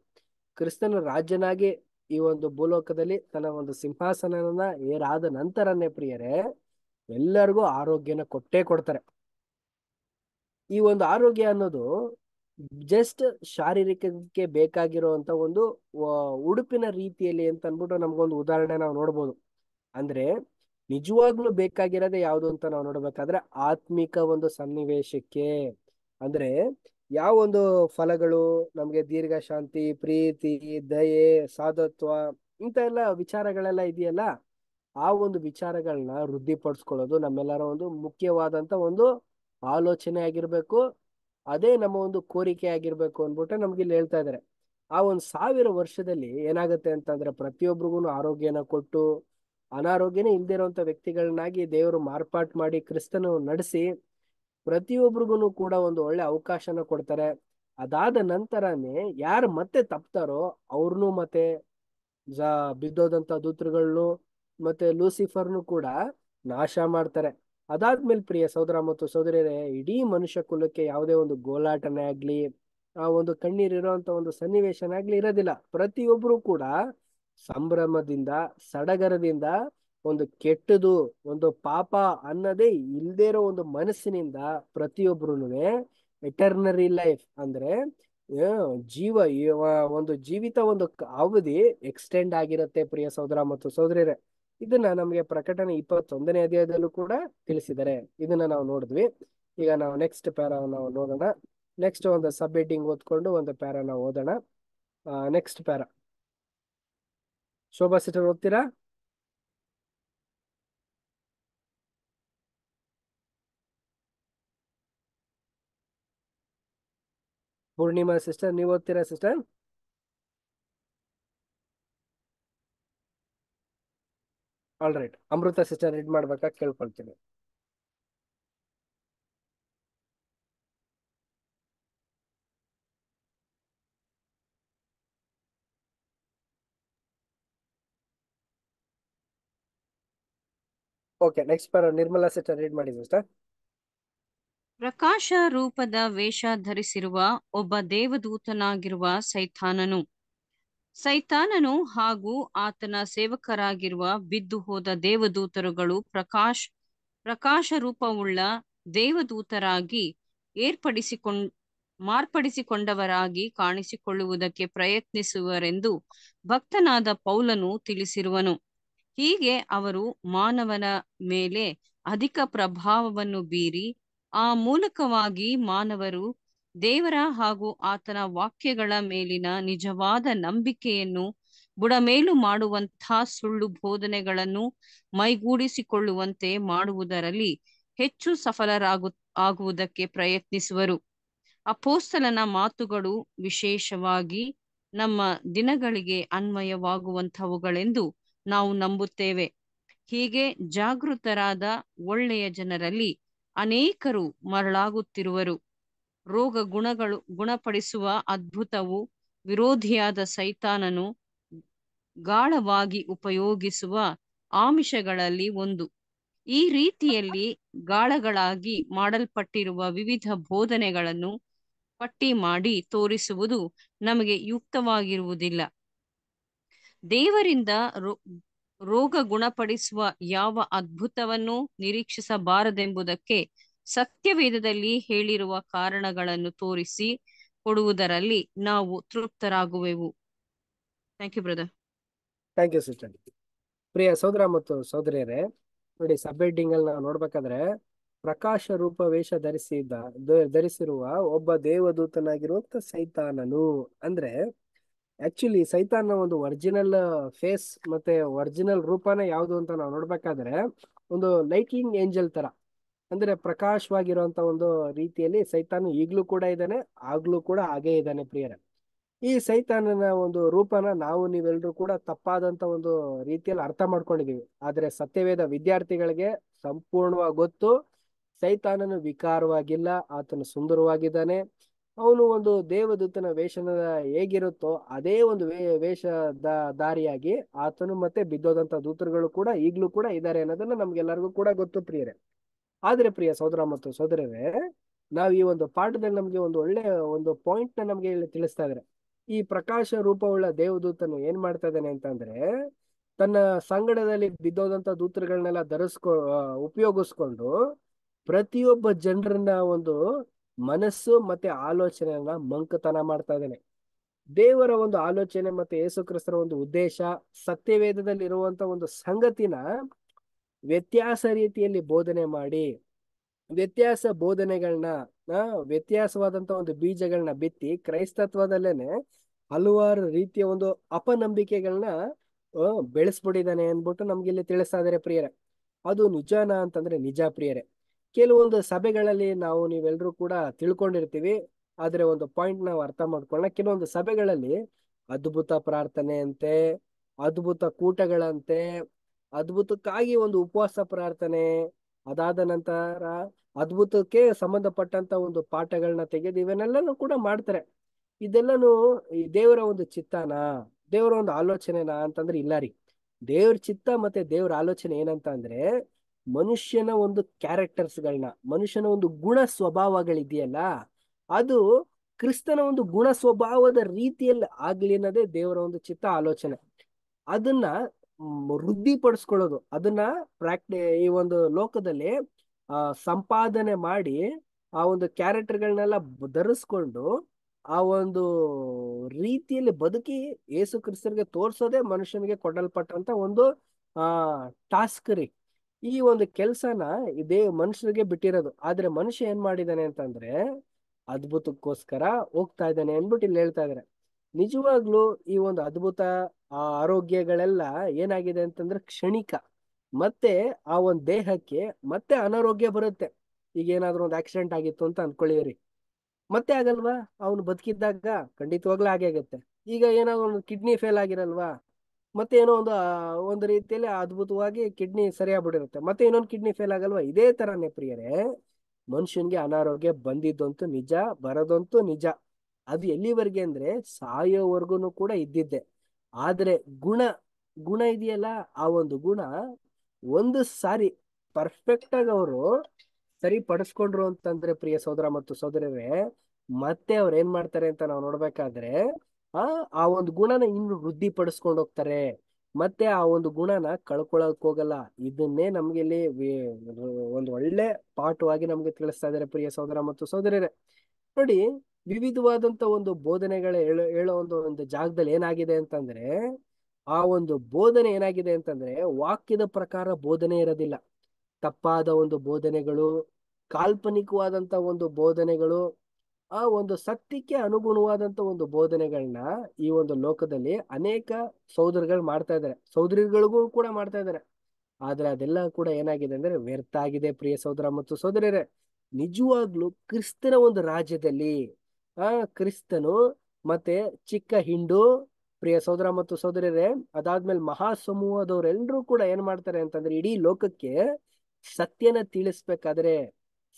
ಕ್ರಿಸ್ತನ ರಾಜನಾಗಿ ಈ ಒಂದು ಭೂಲೋಕದಲ್ಲಿ ತನ್ನ ಒಂದು ಸಿಂಹಾಸನನ ಏರಾದ ನಂತರನೇ ಪ್ರಿಯರೇ ಎಲ್ಲರಿಗೂ ಆರೋಗ್ಯನ ಕೊಟ್ಟೇ ಕೊಡ್ತಾರೆ ಈ ಒಂದು ಆರೋಗ್ಯ ಅನ್ನೋದು ಜಸ್ಟ್ ಶಾರೀರಿಕಕ್ಕೆ ಬೇಕಾಗಿರುವಂತ ಒಂದು ಉಡುಪಿನ ರೀತಿಯಲ್ಲಿ ಅಂತ ಅನ್ಬಿಟ್ಟು ನಮ್ಗೊಂದು ಉದಾಹರಣೆ ನಾವು ನೋಡ್ಬೋದು ಅಂದ್ರೆ ನಿಜವಾಗ್ಲೂ ಬೇಕಾಗಿರೋದೇ ಯಾವುದು ಅಂತ ನಾವು ನೋಡ್ಬೇಕಾದ್ರೆ ಆತ್ಮಿಕ ಒಂದು ಸನ್ನಿವೇಶಕ್ಕೆ ಅಂದ್ರೆ ಯಾವ ಒಂದು ಫಲಗಳು ನಮ್ಗೆ ದೀರ್ಘ ಶಾಂತಿ ಪ್ರೀತಿ ದಯೆ ಸಾಧತ್ವ ಇಂತ ಎಲ್ಲ ವಿಚಾರಗಳೆಲ್ಲ ಇದೆಯಲ್ಲ ಆ ಒಂದು ವಿಚಾರಗಳನ್ನ ವೃದ್ಧಿಪಡಿಸ್ಕೊಳ್ಳೋದು ನಮ್ಮೆಲ್ಲರ ಒಂದು ಮುಖ್ಯವಾದಂತ ಒಂದು ಆಲೋಚನೆ ಆಗಿರ್ಬೇಕು ಅದೇ ನಮ್ಮ ಒಂದು ಕೋರಿಕೆ ಆಗಿರ್ಬೇಕು ಅಂದ್ಬಿಟ್ಟು ನಮ್ಗೆ ಇಲ್ಲಿ ಹೇಳ್ತಾ ಇದಾರೆ ಆ ಒಂದು ಸಾವಿರ ವರ್ಷದಲ್ಲಿ ಏನಾಗುತ್ತೆ ಅಂತಂದ್ರೆ ಪ್ರತಿಯೊಬ್ಬರಿಗೂ ಆರೋಗ್ಯನ ಕೊಟ್ಟು ಅನಾರೋಗ್ಯನೇ ಇಲ್ದಿರುವಂತ ವ್ಯಕ್ತಿಗಳನ್ನಾಗಿ ದೇವರು ಮಾರ್ಪಾಟ್ ಮಾಡಿ ಕ್ರಿಸ್ತನು ನಡೆಸಿ ಪ್ರತಿಯೊಬ್ರಿಗೂ ಕೂಡ ಒಂದು ಒಳ್ಳೆ ಅವಕಾಶನ ಕೊಡ್ತಾರೆ ಅದಾದ ನಂತರನೇ ಯಾರು ಮತ್ತೆ ತಪ್ತಾರೋ ಅವ್ರನ್ನೂ ಮತ್ತೆ ಬಿದ್ದೋದಂತ ದೂತ್ರಗಳನ್ನು ಮತ್ತೆ ಲೂಸಿಫರ್ನು ಕೂಡ ನಾಶ ಮಾಡ್ತಾರೆ ಅದಾದ್ಮೇಲೆ ಪ್ರಿಯ ಸಹೋದರ ಮತ್ತು ಸಹೋದರಿಯರೇ ಇಡೀ ಮನುಷ್ಯ ಕುಲಕ್ಕೆ ಯಾವುದೇ ಒಂದು ಗೋಲಾಟನೆ ಆಗ್ಲಿ ಆ ಒಂದು ಕಣ್ಣೀರಿರುವಂತ ಒಂದು ಸನ್ನಿವೇಶನ ಆಗ್ಲಿ ಇರೋದಿಲ್ಲ ಪ್ರತಿಯೊಬ್ರು ಕೂಡ ಸಂಭ್ರಮದಿಂದ ಸಡಗರದಿಂದ ಒಂದು ಕೆಟ್ಟದು ಒಂದು ಪಾಪ ಅನ್ನೋದೇ ಇಲ್ದೇ ಇರೋ ಒಂದು ಮನಸ್ಸಿನಿಂದ ಪ್ರತಿಯೊಬ್ರು ಎಟರ್ನರಿ ಲೈಫ್ ಅಂದ್ರೆ ಜೀವ ಒಂದು ಜೀವಿತ ಒಂದು ಅವಧಿ ಎಕ್ಸ್ಟೆಂಡ್ ಆಗಿರುತ್ತೆ ಪ್ರಿಯ ಸಹೋದರ ಮತ್ತು ಸಹೋದರಿಯರೇ ಇದನ್ನ ನಮಗೆ ಪ್ರಕಟಣೆ ಇಪ್ಪತ್ತೊಂದನೇ ಅಧ್ಯಾಯದಲ್ಲೂ ಕೂಡ ತಿಳಿಸಿದ್ದಾರೆ ಇದನ್ನ ನಾವು ನೋಡಿದ್ವಿ ಈಗ ನಾವು ನೆಕ್ಸ್ಟ್ ಪ್ಯಾರ ನಾವು ನೋಡೋಣ ನೆಕ್ಸ್ಟ್ ಒಂದು ಸಬ್ ಹೆಡ್ಡಿಂಗ್ ಓದ್ಕೊಂಡು ಒಂದು ಪ್ಯಾರ ನಾವು ಓದೋಣ ನೆಕ್ಸ್ಟ್ ಪ್ಯಾರ ಶೋಭಾ ಸಿಟರ್ ಓದ್ತೀರಾ ಪೂರ್ಣಿಮಾ ಸಿಸ್ಟರ್ ನೀವು ಓದ್ತೀರಾ sister all right Amrutha sister read ಮಾಡ್ಬೇಕಾ ಕೇಳ್ಕೊಳ್ತೀನಿ okay next Nirmala sister read ಮಾಡಿ ಸಿಸ್ಟರ್ ಪ್ರಕಾಶ ರೂಪದ ವೇಷ ಧರಿಸಿರುವ ಒಬ್ಬ ದೇವದೂತನಾಗಿರುವ ಸೈತಾನನು ಸೈತಾನನು ಹಾಗೂ ಆತನ ಸೇವಕರಾಗಿರುವ ಬಿದ್ದು ಹೋದ ದೇವದೂತರುಗಳು ಪ್ರಕಾಶ್ ಪ್ರಕಾಶ ರೂಪವುಳ್ಳ ದೇವದೂತರಾಗಿ ಏರ್ಪಡಿಸಿಕೊಂಡ್ ಮಾರ್ಪಡಿಸಿಕೊಂಡವರಾಗಿ ಕಾಣಿಸಿಕೊಳ್ಳುವುದಕ್ಕೆ ಪ್ರಯತ್ನಿಸುವರೆಂದು ಭಕ್ತನಾದ ಪೌಲನು ತಿಳಿಸಿರುವನು ಹೀಗೆ ಅವರು ಮಾನವನ ಮೇಲೆ ಅಧಿಕ ಪ್ರಭಾವವನ್ನು ಬೀರಿ ಆ ಮೂಲಕವಾಗಿ ಮಾನವರು ದೇವರ ಹಾಗೂ ಆತನ ವಾಕ್ಯಗಳ ಮೇಲಿನ ನಿಜವಾದ ನಂಬಿಕೆಯನ್ನು ಬುಡಮೇಲು ಮಾಡುವಂಥ ಸುಳ್ಳು ಬೋಧನೆಗಳನ್ನು ಮೈಗೂಡಿಸಿಕೊಳ್ಳುವಂತೆ ಮಾಡುವುದರಲ್ಲಿ ಹೆಚ್ಚು ಸಫಲರಾಗು ಆಗುವುದಕ್ಕೆ ಪ್ರಯತ್ನಿಸುವರು ಅಪೋಸ್ತಲನ ಮಾತುಗಳು ವಿಶೇಷವಾಗಿ ನಮ್ಮ ದಿನಗಳಿಗೆ ಅನ್ವಯವಾಗುವಂಥವುಗಳೆಂದು ನಾವು ನಂಬುತ್ತೇವೆ ಹೀಗೆ ಜಾಗೃತರಾದ ಒಳ್ಳೆಯ ಜನರಲ್ಲಿ ಅನೇಕರು ಮರಳಾಗುತ್ತಿರುವರು ರೋಗ ಗುಣಗಳು ಗುಣಪಡಿಸುವ ಅದ್ಭುತವು ವಿರೋಧಿಯಾದ ಸೈತಾನನು ಗಾಳವಾಗಿ ಉಪಯೋಗಿಸುವ ಆಮಿಷಗಳಲ್ಲಿ ಒಂದು ಈ ರೀತಿಯಲ್ಲಿ ಗಾಳಗಳಾಗಿ ಮಾಡಲ್ಪಟ್ಟಿರುವ ವಿವಿಧ ಬೋಧನೆಗಳನ್ನು ಪಟ್ಟಿ ಮಾಡಿ ತೋರಿಸುವುದು ನಮಗೆ ಯುಕ್ತವಾಗಿರುವುದಿಲ್ಲ ದೇವರಿಂದ ರೋಗ ಗುಣಪಡಿಸುವ ಯಾವ ಅದ್ಭುತವನ್ನು ನಿರೀಕ್ಷಿಸಬಾರದೆಂಬುದಕ್ಕೆ ಸತ್ಯವೇದದಲ್ಲಿ ಹೇಳಿರುವ ಕಾರಣಗಳನ್ನು ತೋರಿಸಿ ಕೊಡುವುದರಲ್ಲಿ ನಾವು ತೃಪ್ತರಾಗುವೆವು thank you thank you sister ಪ್ರಿಯ ಸಹೋದರ ಮತ್ತು ಸಹೋದರಿಯರೇ ನೋಡಿ ಸಬ್ ಹೆಡ್ಡಿಂಗ್ ಅಲ್ಲಿ ನಾವು ನೋಡ್ಬೇಕಾದ್ರೆ ಪ್ರಕಾಶ ರೂಪ ವೇಷ ಧರಿಸಿದ ಧರಿಸಿರುವ ಒಬ್ಬ ದೇವದೂತನಾಗಿರುವಂತ ಸೈತಾನನು ಅಂದ್ರೆ ಆಕ್ಚುಲಿ ಸೈತಾನ್ನ ಒಂದು ಒರಿಜಿನಲ್ ಫೇಸ್ ಮತ್ತೆ ಒರಿಜಿನಲ್ ರೂಪನ ಯಾವುದು ಅಂತ ನಾವು ನೋಡ್ಬೇಕಾದ್ರೆ ಒಂದು ಲೈಟಿಂಗ್ ಏಂಜಲ್ ತರ ಅಂದ್ರೆ ಪ್ರಕಾಶವಾಗಿರುವಂತ ಒಂದು ರೀತಿಯಲ್ಲಿ ಸೈತಾನು ಈಗಲೂ ಕೂಡ ಇದ್ದಾನೆ ಆಗ್ಲೂ ಕೂಡ ಹಾಗೇ ಇದ್ದಾನೆ ಪ್ರಿಯರ ಈ ಸೈತಾನನ ಒಂದು ರೂಪನ ನಾವು ನೀವೆಲ್ಲರೂ ಕೂಡ ತಪ್ಪಾದಂತ ಒಂದು ರೀತಿಯಲ್ಲಿ ಅರ್ಥ ಮಾಡ್ಕೊಂಡಿದೀವಿ ಆದ್ರೆ ಸತ್ಯವೇದ ವಿದ್ಯಾರ್ಥಿಗಳಿಗೆ ಸಂಪೂರ್ಣವಾಗಿ ಗೊತ್ತು ಸೈತಾನನು ವಿಕಾರವಾಗಿಲ್ಲ ಆತನು ಸುಂದರವಾಗಿದ್ದಾನೆ ಅವನು ಒಂದು ದೇವದೂತನ ವೇಷನ ಹೇಗಿರುತ್ತೋ ಅದೇ ಒಂದು ವೇಷ ದಾರಿಯಾಗಿ ಆತನು ಮತ್ತೆ ಬಿದ್ದೋದಂತ ದೂತರುಗಳು ಕೂಡ ಈಗ್ಲೂ ಕೂಡ ಇದ್ದಾರೆ ಅನ್ನೋದನ್ನ ನಮ್ಗೆಲ್ಲರಿಗೂ ಕೂಡ ಗೊತ್ತು ಪ್ರಿಯರೇ ಆದ್ರೆ ಪ್ರಿಯ ಸೋದರ ಮತ್ತು ಸೋದರವೇ ನಾವು ಈ ಒಂದು ಪಾಠದಲ್ಲಿ ನಮ್ಗೆ ಒಂದು ಒಳ್ಳೆ ಒಂದು ಪಾಯಿಂಟ್ ನ ನಮ್ಗೆ ತಿಳಿಸ್ತಾ ಇದ್ದಾರೆ ಈ ಪ್ರಕಾಶ ರೂಪವುಳ್ಳ ದೇವದೂತನು ಏನ್ ಮಾಡ್ತಾ ಇದ್ದಾನೆ ಅಂತಂದ್ರೆ ತನ್ನ ಸಂಗಡದಲ್ಲಿ ಬಿದ್ದೋದಂತ ದೂತರುಗಳನ್ನೆಲ್ಲ ಧರಿಸ್ಕೊ ಉಪಯೋಗಿಸ್ಕೊಂಡು ಪ್ರತಿಯೊಬ್ಬ ಜನರನ್ನ ಒಂದು ಮನಸ್ಸು ಮತ್ತೆ ಆಲೋಚನೆಯನ್ನ ಮಂಕತನ ಮಾಡ್ತಾ ಇದ್ದಾನೆ ದೇವರ ಒಂದು ಆಲೋಚನೆ ಮತ್ತೆ ಯೇಸುಕ್ರಿಸ್ತರ ಒಂದು ಉದ್ದೇಶ ಸತ್ಯವೇದದಲ್ಲಿ ಇರುವಂತ ಒಂದು ಸಂಗತಿನ ವ್ಯತ್ಯಾಸ ರೀತಿಯಲ್ಲಿ ಬೋಧನೆ ಮಾಡಿ ವ್ಯತ್ಯಾಸ ಬೋಧನೆಗಳನ್ನ ವ್ಯತ್ಯಾಸವಾದಂತ ಒಂದು ಬೀಜಗಳನ್ನ ಬಿತ್ತಿ ಕ್ರೈಸ್ತತ್ವದಲ್ಲೇನೆ ಹಲವಾರು ರೀತಿಯ ಒಂದು ಅಪನಂಬಿಕೆಗಳನ್ನ ಬೆಳೆಸ್ಬಿಟ್ಟಿದ್ದಾನೆ ಅಂದ್ಬಿಟ್ಟು ನಮ್ಗೆ ಇಲ್ಲಿ ತಿಳಿಸ್ತಾ ಇದಾರೆ ಪ್ರಿಯರೇ ಅದು ನಿಜಾನ ಅಂತಂದ್ರೆ ನಿಜ ಪ್ರಿಯರೇ ಕೆಲವೊಂದು ಸಭೆಗಳಲ್ಲಿ ನಾವು ನೀವೆಲ್ಲರೂ ಕೂಡ ತಿಳ್ಕೊಂಡಿರ್ತೀವಿ ಆದರೆ ಒಂದು ಪಾಯಿಂಟ್ ನಾವು ಅರ್ಥ ಮಾಡ್ಕೊಳ್ಳೋಣ ಕೆಲವೊಂದು ಸಭೆಗಳಲ್ಲಿ ಅದ್ಭುತ ಪ್ರಾರ್ಥನೆ ಅಂತೆ ಅದ್ಭುತ ಕೂಟಗಳಂತೆ ಅದ್ಭುತಕ್ಕಾಗಿ ಒಂದು ಉಪವಾಸ ಪ್ರಾರ್ಥನೆ ಅದಾದ ನಂತರ ಅದ್ಭುತಕ್ಕೆ ಸಂಬಂಧಪಟ್ಟಂತ ಒಂದು ಪಾಠಗಳನ್ನ ತೆಗೆದು ಇವನ್ನೆಲ್ಲನೂ ಕೂಡ ಮಾಡ್ತಾರೆ ಇದೆಲ್ಲನು ಈ ದೇವರ ಒಂದು ಚಿತ್ತನ ದೇವರ ಒಂದು ಆಲೋಚನೆನಾ ಅಂತಂದ್ರೆ ಇಲ್ಲ ರೀ ದೇವ್ರ ಚಿತ್ತ ಮತ್ತೆ ದೇವ್ರ ಆಲೋಚನೆ ಏನಂತ ಅಂದ್ರೆ ಮನುಷ್ಯನ ಒಂದು ಕ್ಯಾರೆಕ್ಟರ್ಸ್ಗಳನ್ನ ಮನುಷ್ಯನ ಒಂದು ಗುಣ ಸ್ವಭಾವಗಳಿದೆಯಲ್ಲ ಅದು ಕ್ರಿಸ್ತನ ಒಂದು ಗುಣ ಸ್ವಭಾವದ ರೀತಿಯಲ್ಲಿ ಆಗ್ಲಿ ಅನ್ನೋದೇ ದೇವರ ಒಂದು ಚಿತ್ತ ಆಲೋಚನೆ ಅದನ್ನ ವೃದ್ಧಿಪಡಿಸ್ಕೊಳ್ಳೋದು ಅದನ್ನ ಪ್ರಾಕ್ಟಿ ಈ ಒಂದು ಲೋಕದಲ್ಲಿ ಆ ಸಂಪಾದನೆ ಮಾಡಿ ಆ ಒಂದು ಕ್ಯಾರೆಕ್ಟರ್ಗಳನ್ನೆಲ್ಲ ಧರಿಸ್ಕೊಂಡು ಆ ಒಂದು ರೀತಿಯಲ್ಲಿ ಬದುಕಿ ಏಸು ಕ್ರಿಸ್ತರಿಗೆ ತೋರ್ಸೋದೇ ಮನುಷ್ಯನಿಗೆ ಕೊಡಲ್ಪಟ್ಟಂತ ಒಂದು ಆ ಟಾಸ್ಕ್ ರೀ ಈ ಒಂದು ಕೆಲ್ಸನ ಇದೇ ಮನುಷ್ಯರಿಗೆ ಬಿಟ್ಟಿರೋದು ಆದ್ರೆ ಮನುಷ್ಯ ಏನ್ ಮಾಡಿದಾನೆ ಅಂತಂದ್ರೆ ಅದ್ಭುತಕ್ಕೋಸ್ಕರ ಹೋಗ್ತಾ ಇದ್ದಾನೆ ಅನ್ಬಿಟ್ಟು ಇಲ್ಲಿ ಹೇಳ್ತಾ ಇದಾರೆ ನಿಜವಾಗ್ಲೂ ಈ ಒಂದು ಅದ್ಭುತ ಆ ಆರೋಗ್ಯಗಳೆಲ್ಲ ಏನಾಗಿದೆ ಅಂತಂದ್ರೆ ಕ್ಷಣಿಕ ಮತ್ತೆ ಆ ಒಂದ್ ದೇಹಕ್ಕೆ ಮತ್ತೆ ಅನಾರೋಗ್ಯ ಬರುತ್ತೆ ಈಗ ಏನಾದ್ರು ಒಂದು ಆಕ್ಸಿಡೆಂಟ್ ಆಗಿತ್ತು ಅಂತ ಅನ್ಕೊಳ್ಳಿವ್ರಿ ಮತ್ತೆ ಆಗಲ್ವಾ ಅವನು ಬದುಕಿದ್ದಾಗ ಖಂಡಿತವಾಗ್ಲೂ ಆಗೇ ಆಗುತ್ತೆ ಈಗ ಏನಾದ್ರು ಒಂದು ಕಿಡ್ನಿ ಫೇಲ್ ಆಗಿರಲ್ವಾ ಮತ್ತೆ ಏನೋ ಒಂದು ಒಂದು ರೀತಿಯಲ್ಲಿ ಅದ್ಭುತವಾಗಿ ಕಿಡ್ನಿ ಸರಿಯಾಗ್ಬಿಟ್ಟಿರುತ್ತೆ ಮತ್ತೆ ಇನ್ನೊಂದು ಕಿಡ್ನಿ ಫೇಲ್ ಆಗಲ್ವಾ ಇದೇ ತರನೇ ಪ್ರಿಯರೇ ಮನುಷ್ಯನ್ಗೆ ಅನಾರೋಗ್ಯ ಬಂದಿದ್ದಂತೂ ನಿಜ ಬರೋದಂತೂ ನಿಜ ಅದು ಎಲ್ಲಿವರೆಗೆ ಅಂದ್ರೆ ಸಾಯೋವರೆಗೂ ಕೂಡ ಇದ್ದಿದ್ದೆ ಆದ್ರೆ ಗುಣ ಗುಣ ಇದೆಯಲ್ಲ ಆ ಒಂದು ಗುಣ ಒಂದು ಸಾರಿ ಪರ್ಫೆಕ್ಟ್ ಆಗಿ ಅವರು ಸರಿ ಪಡಿಸ್ಕೊಂಡ್ರು ಅಂತಂದ್ರೆ ಪ್ರಿಯ ಸೋದರ ಮತ್ತು ಸೋದರರೇ ಮತ್ತೆ ಅವ್ರು ಏನ್ ಮಾಡ್ತಾರೆ ಅಂತ ನಾವು ನೋಡ್ಬೇಕಾದ್ರೆ ಆ ಆ ಒಂದು ಗುಣನ ಇನ್ನು ವೃದ್ಧಿ ಪಡಿಸ್ಕೊಂಡು ಹೋಗ್ತಾರೆ ಮತ್ತೆ ಆ ಒಂದು ಗುಣನ ಕಳ್ಕೊಳಕ್ ಹೋಗಲ್ಲ ಇದನ್ನೇ ನಮ್ಗೆ ಇಲ್ಲಿ ಒಂದು ಒಳ್ಳೆ ಪಾಠವಾಗಿ ನಮ್ಗೆ ತಿಳಿಸ್ತಾ ಇದಾರೆ ಪ್ರಿಯ ಸಹೋದರ ಮತ್ತು ಸಹೋದರರೇ ನೋಡಿ ವಿವಿಧವಾದಂತ ಒಂದು ಬೋಧನೆಗಳ ಹೇಳೋ ಹೇಳೋ ಒಂದು ಒಂದು ಜಾಗದಲ್ಲಿ ಏನಾಗಿದೆ ಅಂತಂದ್ರೆ ಆ ಒಂದು ಬೋಧನೆ ಏನಾಗಿದೆ ಅಂತಂದ್ರೆ ವಾಕ್ಯದ ಪ್ರಕಾರ ಬೋಧನೆ ಇರೋದಿಲ್ಲ ತಪ್ಪಾದ ಒಂದು ಬೋಧನೆಗಳು ಕಾಲ್ಪನಿಕವಾದಂತ ಒಂದು ಬೋಧನೆಗಳು ಆ ಒಂದು ಸತ್ಯಕ್ಕೆ ಅನುಗುಣವಾದಂತ ಒಂದು ಬೋಧನೆಗಳನ್ನ ಈ ಒಂದು ಲೋಕದಲ್ಲಿ ಅನೇಕ ಸಹೋದರಗಳು ಮಾಡ್ತಾ ಇದ್ದಾರೆ ಸಹೋದರಿಗಳಿಗೂ ಕೂಡ ಮಾಡ್ತಾ ಇದ್ದಾರೆ ಆದ್ರೆ ಅದೆಲ್ಲ ಕೂಡ ಏನಾಗಿದೆ ಅಂದ್ರೆ ವ್ಯರ್ಥ ಆಗಿದೆ ಪ್ರಿಯ ಸೋದರ ಮತ್ತು ಸೋದರಿಯರೇ ನಿಜವಾಗ್ಲೂ ಕ್ರಿಸ್ತನ ಒಂದು ರಾಜ್ಯದಲ್ಲಿ ಆ ಕ್ರಿಸ್ತನು ಮತ್ತೆ ಚಿಕ್ಕ ಹಿಂಡು ಪ್ರಿಯ ಸೋದರ ಮತ್ತು ಸೋದರಿಯರೇ ಅದಾದ್ಮೇಲೆ ಮಹಾ ಸಮೂಹದವರೆಲ್ಲರೂ ಕೂಡ ಏನ್ ಮಾಡ್ತಾರೆ ಅಂತಂದ್ರೆ ಇಡೀ ಲೋಕಕ್ಕೆ ಸತ್ಯನ ತಿಳಿಸ್ಬೇಕಾದ್ರೆ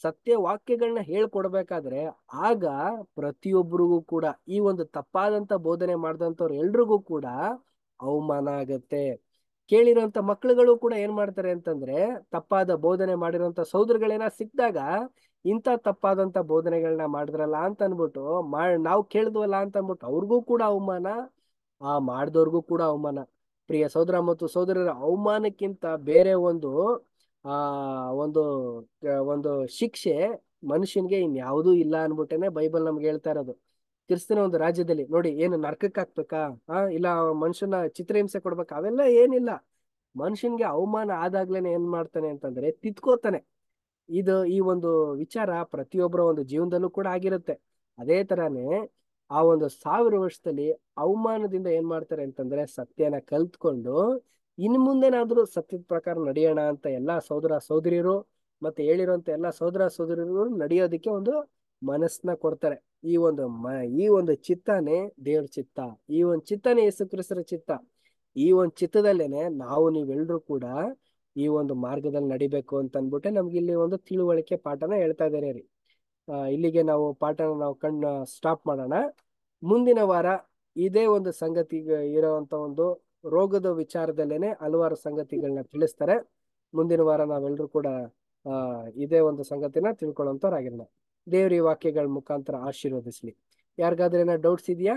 ಸತ್ಯ ವಾಕ್ಯಗಳನ್ನ ಹೇಳ್ಕೊಡ್ಬೇಕಾದ್ರೆ ಆಗ ಪ್ರತಿಯೊಬ್ಬರಿಗೂ ಕೂಡ ಈ ಒಂದು ತಪ್ಪಾದಂತ ಬೋಧನೆ ಮಾಡಿದಂಥವ್ರು ಎಲ್ರಿಗೂ ಕೂಡ ಅವಮಾನ ಆಗತ್ತೆ ಕೇಳಿರೋಂಥ ಮಕ್ಕಳುಗಳು ಕೂಡ ಏನ್ ಮಾಡ್ತಾರೆ ಅಂತಂದ್ರೆ ತಪ್ಪಾದ ಬೋಧನೆ ಮಾಡಿರುವಂತ ಸೋದರಗಳೇನ ಸಿಕ್ಕಿದಾಗ ಇಂಥ ತಪ್ಪಾದಂತ ಬೋಧನೆಗಳನ್ನ ಮಾಡಿದ್ರಲ್ಲ ಅಂತ ಅನ್ಬಿಟ್ಟು ಮಾ ನಾವು ಕೇಳಿದ್ವಲ್ಲ ಅಂತ ಅನ್ಬಿಟ್ಟು ಅವ್ರಿಗೂ ಕೂಡ ಅವಮಾನ ಆ ಮಾಡಿದವ್ರಿಗೂ ಕೂಡ ಅವಮಾನ ಪ್ರಿಯ ಸೋದರ ಮತ್ತು ಸೋದರರ ಅವಮಾನಕ್ಕಿಂತ ಬೇರೆ ಒಂದು ಆ ಒಂದು ಒಂದು ಶಿಕ್ಷೆ ಮನುಷ್ಯನ್ಗೆ ಇನ್ಯಾವುದೂ ಇಲ್ಲ ಅನ್ಬಿಟ್ಟೇನೆ ಬೈಬಲ್ ನಮ್ಗೆ ಹೇಳ್ತಾ ಇರೋದು ಕ್ರಿಸ್ತನ ಒಂದು ರಾಜ್ಯದಲ್ಲಿ ನೋಡಿ ಏನು ನರ್ಕಕ್ಕೆ ಹಾಕ್ಬೇಕಾ ಆ ಇಲ್ಲ ಮನುಷ್ಯನ ಚಿತ್ರಹಿಂಸೆ ಕೊಡ್ಬೇಕ ಅವೆಲ್ಲ ಏನಿಲ್ಲ ಮನುಷ್ಯನ್ಗೆ ಅವಮಾನ ಆದಾಗ್ಲೇನೆ ಏನ್ ಮಾಡ್ತಾನೆ ಅಂತಂದ್ರೆ ತಿತ್ಕೋತಾನೆ ಇದು ಈ ಒಂದು ವಿಚಾರ ಪ್ರತಿಯೊಬ್ಬರ ಒಂದು ಜೀವನದಲ್ಲೂ ಕೂಡ ಆಗಿರುತ್ತೆ ಅದೇ ತರಾನೇ ಆ ಒಂದು ಸಾವಿರ ವರ್ಷದಲ್ಲಿ ಅವಮಾನದಿಂದ ಏನ್ ಮಾಡ್ತಾರೆ ಅಂತಂದ್ರೆ ಸತ್ಯನ ಕಲ್ತ್ಕೊಂಡು ಇನ್ನು ಮುಂದೇನಾದರೂ ಸತ್ಯದ ಪ್ರಕಾರ ನಡೆಯೋಣ ಅಂತ ಎಲ್ಲಾ ಸಹೋದರ ಸಹೋದರಿಯರು ಮತ್ತೆ ಹೇಳಿರುವಂಥ ಎಲ್ಲಾ ಸಹೋದರ ಸಹೋದರಿಯರು ನಡೆಯೋದಕ್ಕೆ ಒಂದು ಮನಸ್ಸನ್ನ ಕೊಡ್ತಾರೆ ಈ ಒಂದು ಮ ಈ ಒಂದು ಚಿತ್ತನೇ ದೇವ್ರ ಚಿತ್ತ ಈ ಒಂದು ಚಿತ್ತನೇ ಯೇಸು ಕ್ರಿಸ್ತರ ಚಿತ್ತ ಈ ಒಂದು ಚಿತ್ತದಲ್ಲೇನೆ ನಾವು ನೀವೆಲ್ಲರೂ ಕೂಡ ಈ ಒಂದು ಮಾರ್ಗದಲ್ಲಿ ನಡಿಬೇಕು ಅಂತ ಅಂದ್ಬಿಟ್ಟೆ ನಮ್ಗೆ ಇಲ್ಲಿ ಒಂದು ತಿಳುವಳಿಕೆ ಪಾಠನ ಹೇಳ್ತಾ ಇದ್ದಾರೆ ರೀ ಇಲ್ಲಿಗೆ ನಾವು ಪಾಠನ ನಾವು ಕಣ್ಣು ಸ್ಟಾಪ್ ಮಾಡೋಣ ಮುಂದಿನ ವಾರ ಇದೇ ಒಂದು ಸಂಗತಿ ಇರೋಂತ ಒಂದು ರೋಗದ ವಿಚಾರದಲ್ಲೇನೆ ಹಲವಾರು ಸಂಗತಿಗಳನ್ನ ತಿಳಿಸ್ತಾರೆ ಮುಂದಿನ ವಾರ ನಾವೆಲ್ಲರೂ ಕೂಡ ಇದೇ ಒಂದು ಸಂಗತಿನ ತಿಳ್ಕೊಳ್ಳೋಂಥವ್ರು ಆಗಿರೋಣ ದೇವ್ರ ಈ ವಾಕ್ಯಗಳ ಮುಖಾಂತರ ಆಶೀರ್ವದಿಸ್ಲಿ ಯಾರಿಗಾದ್ರೆ ಡೌಟ್ಸ್ ಇದೆಯಾ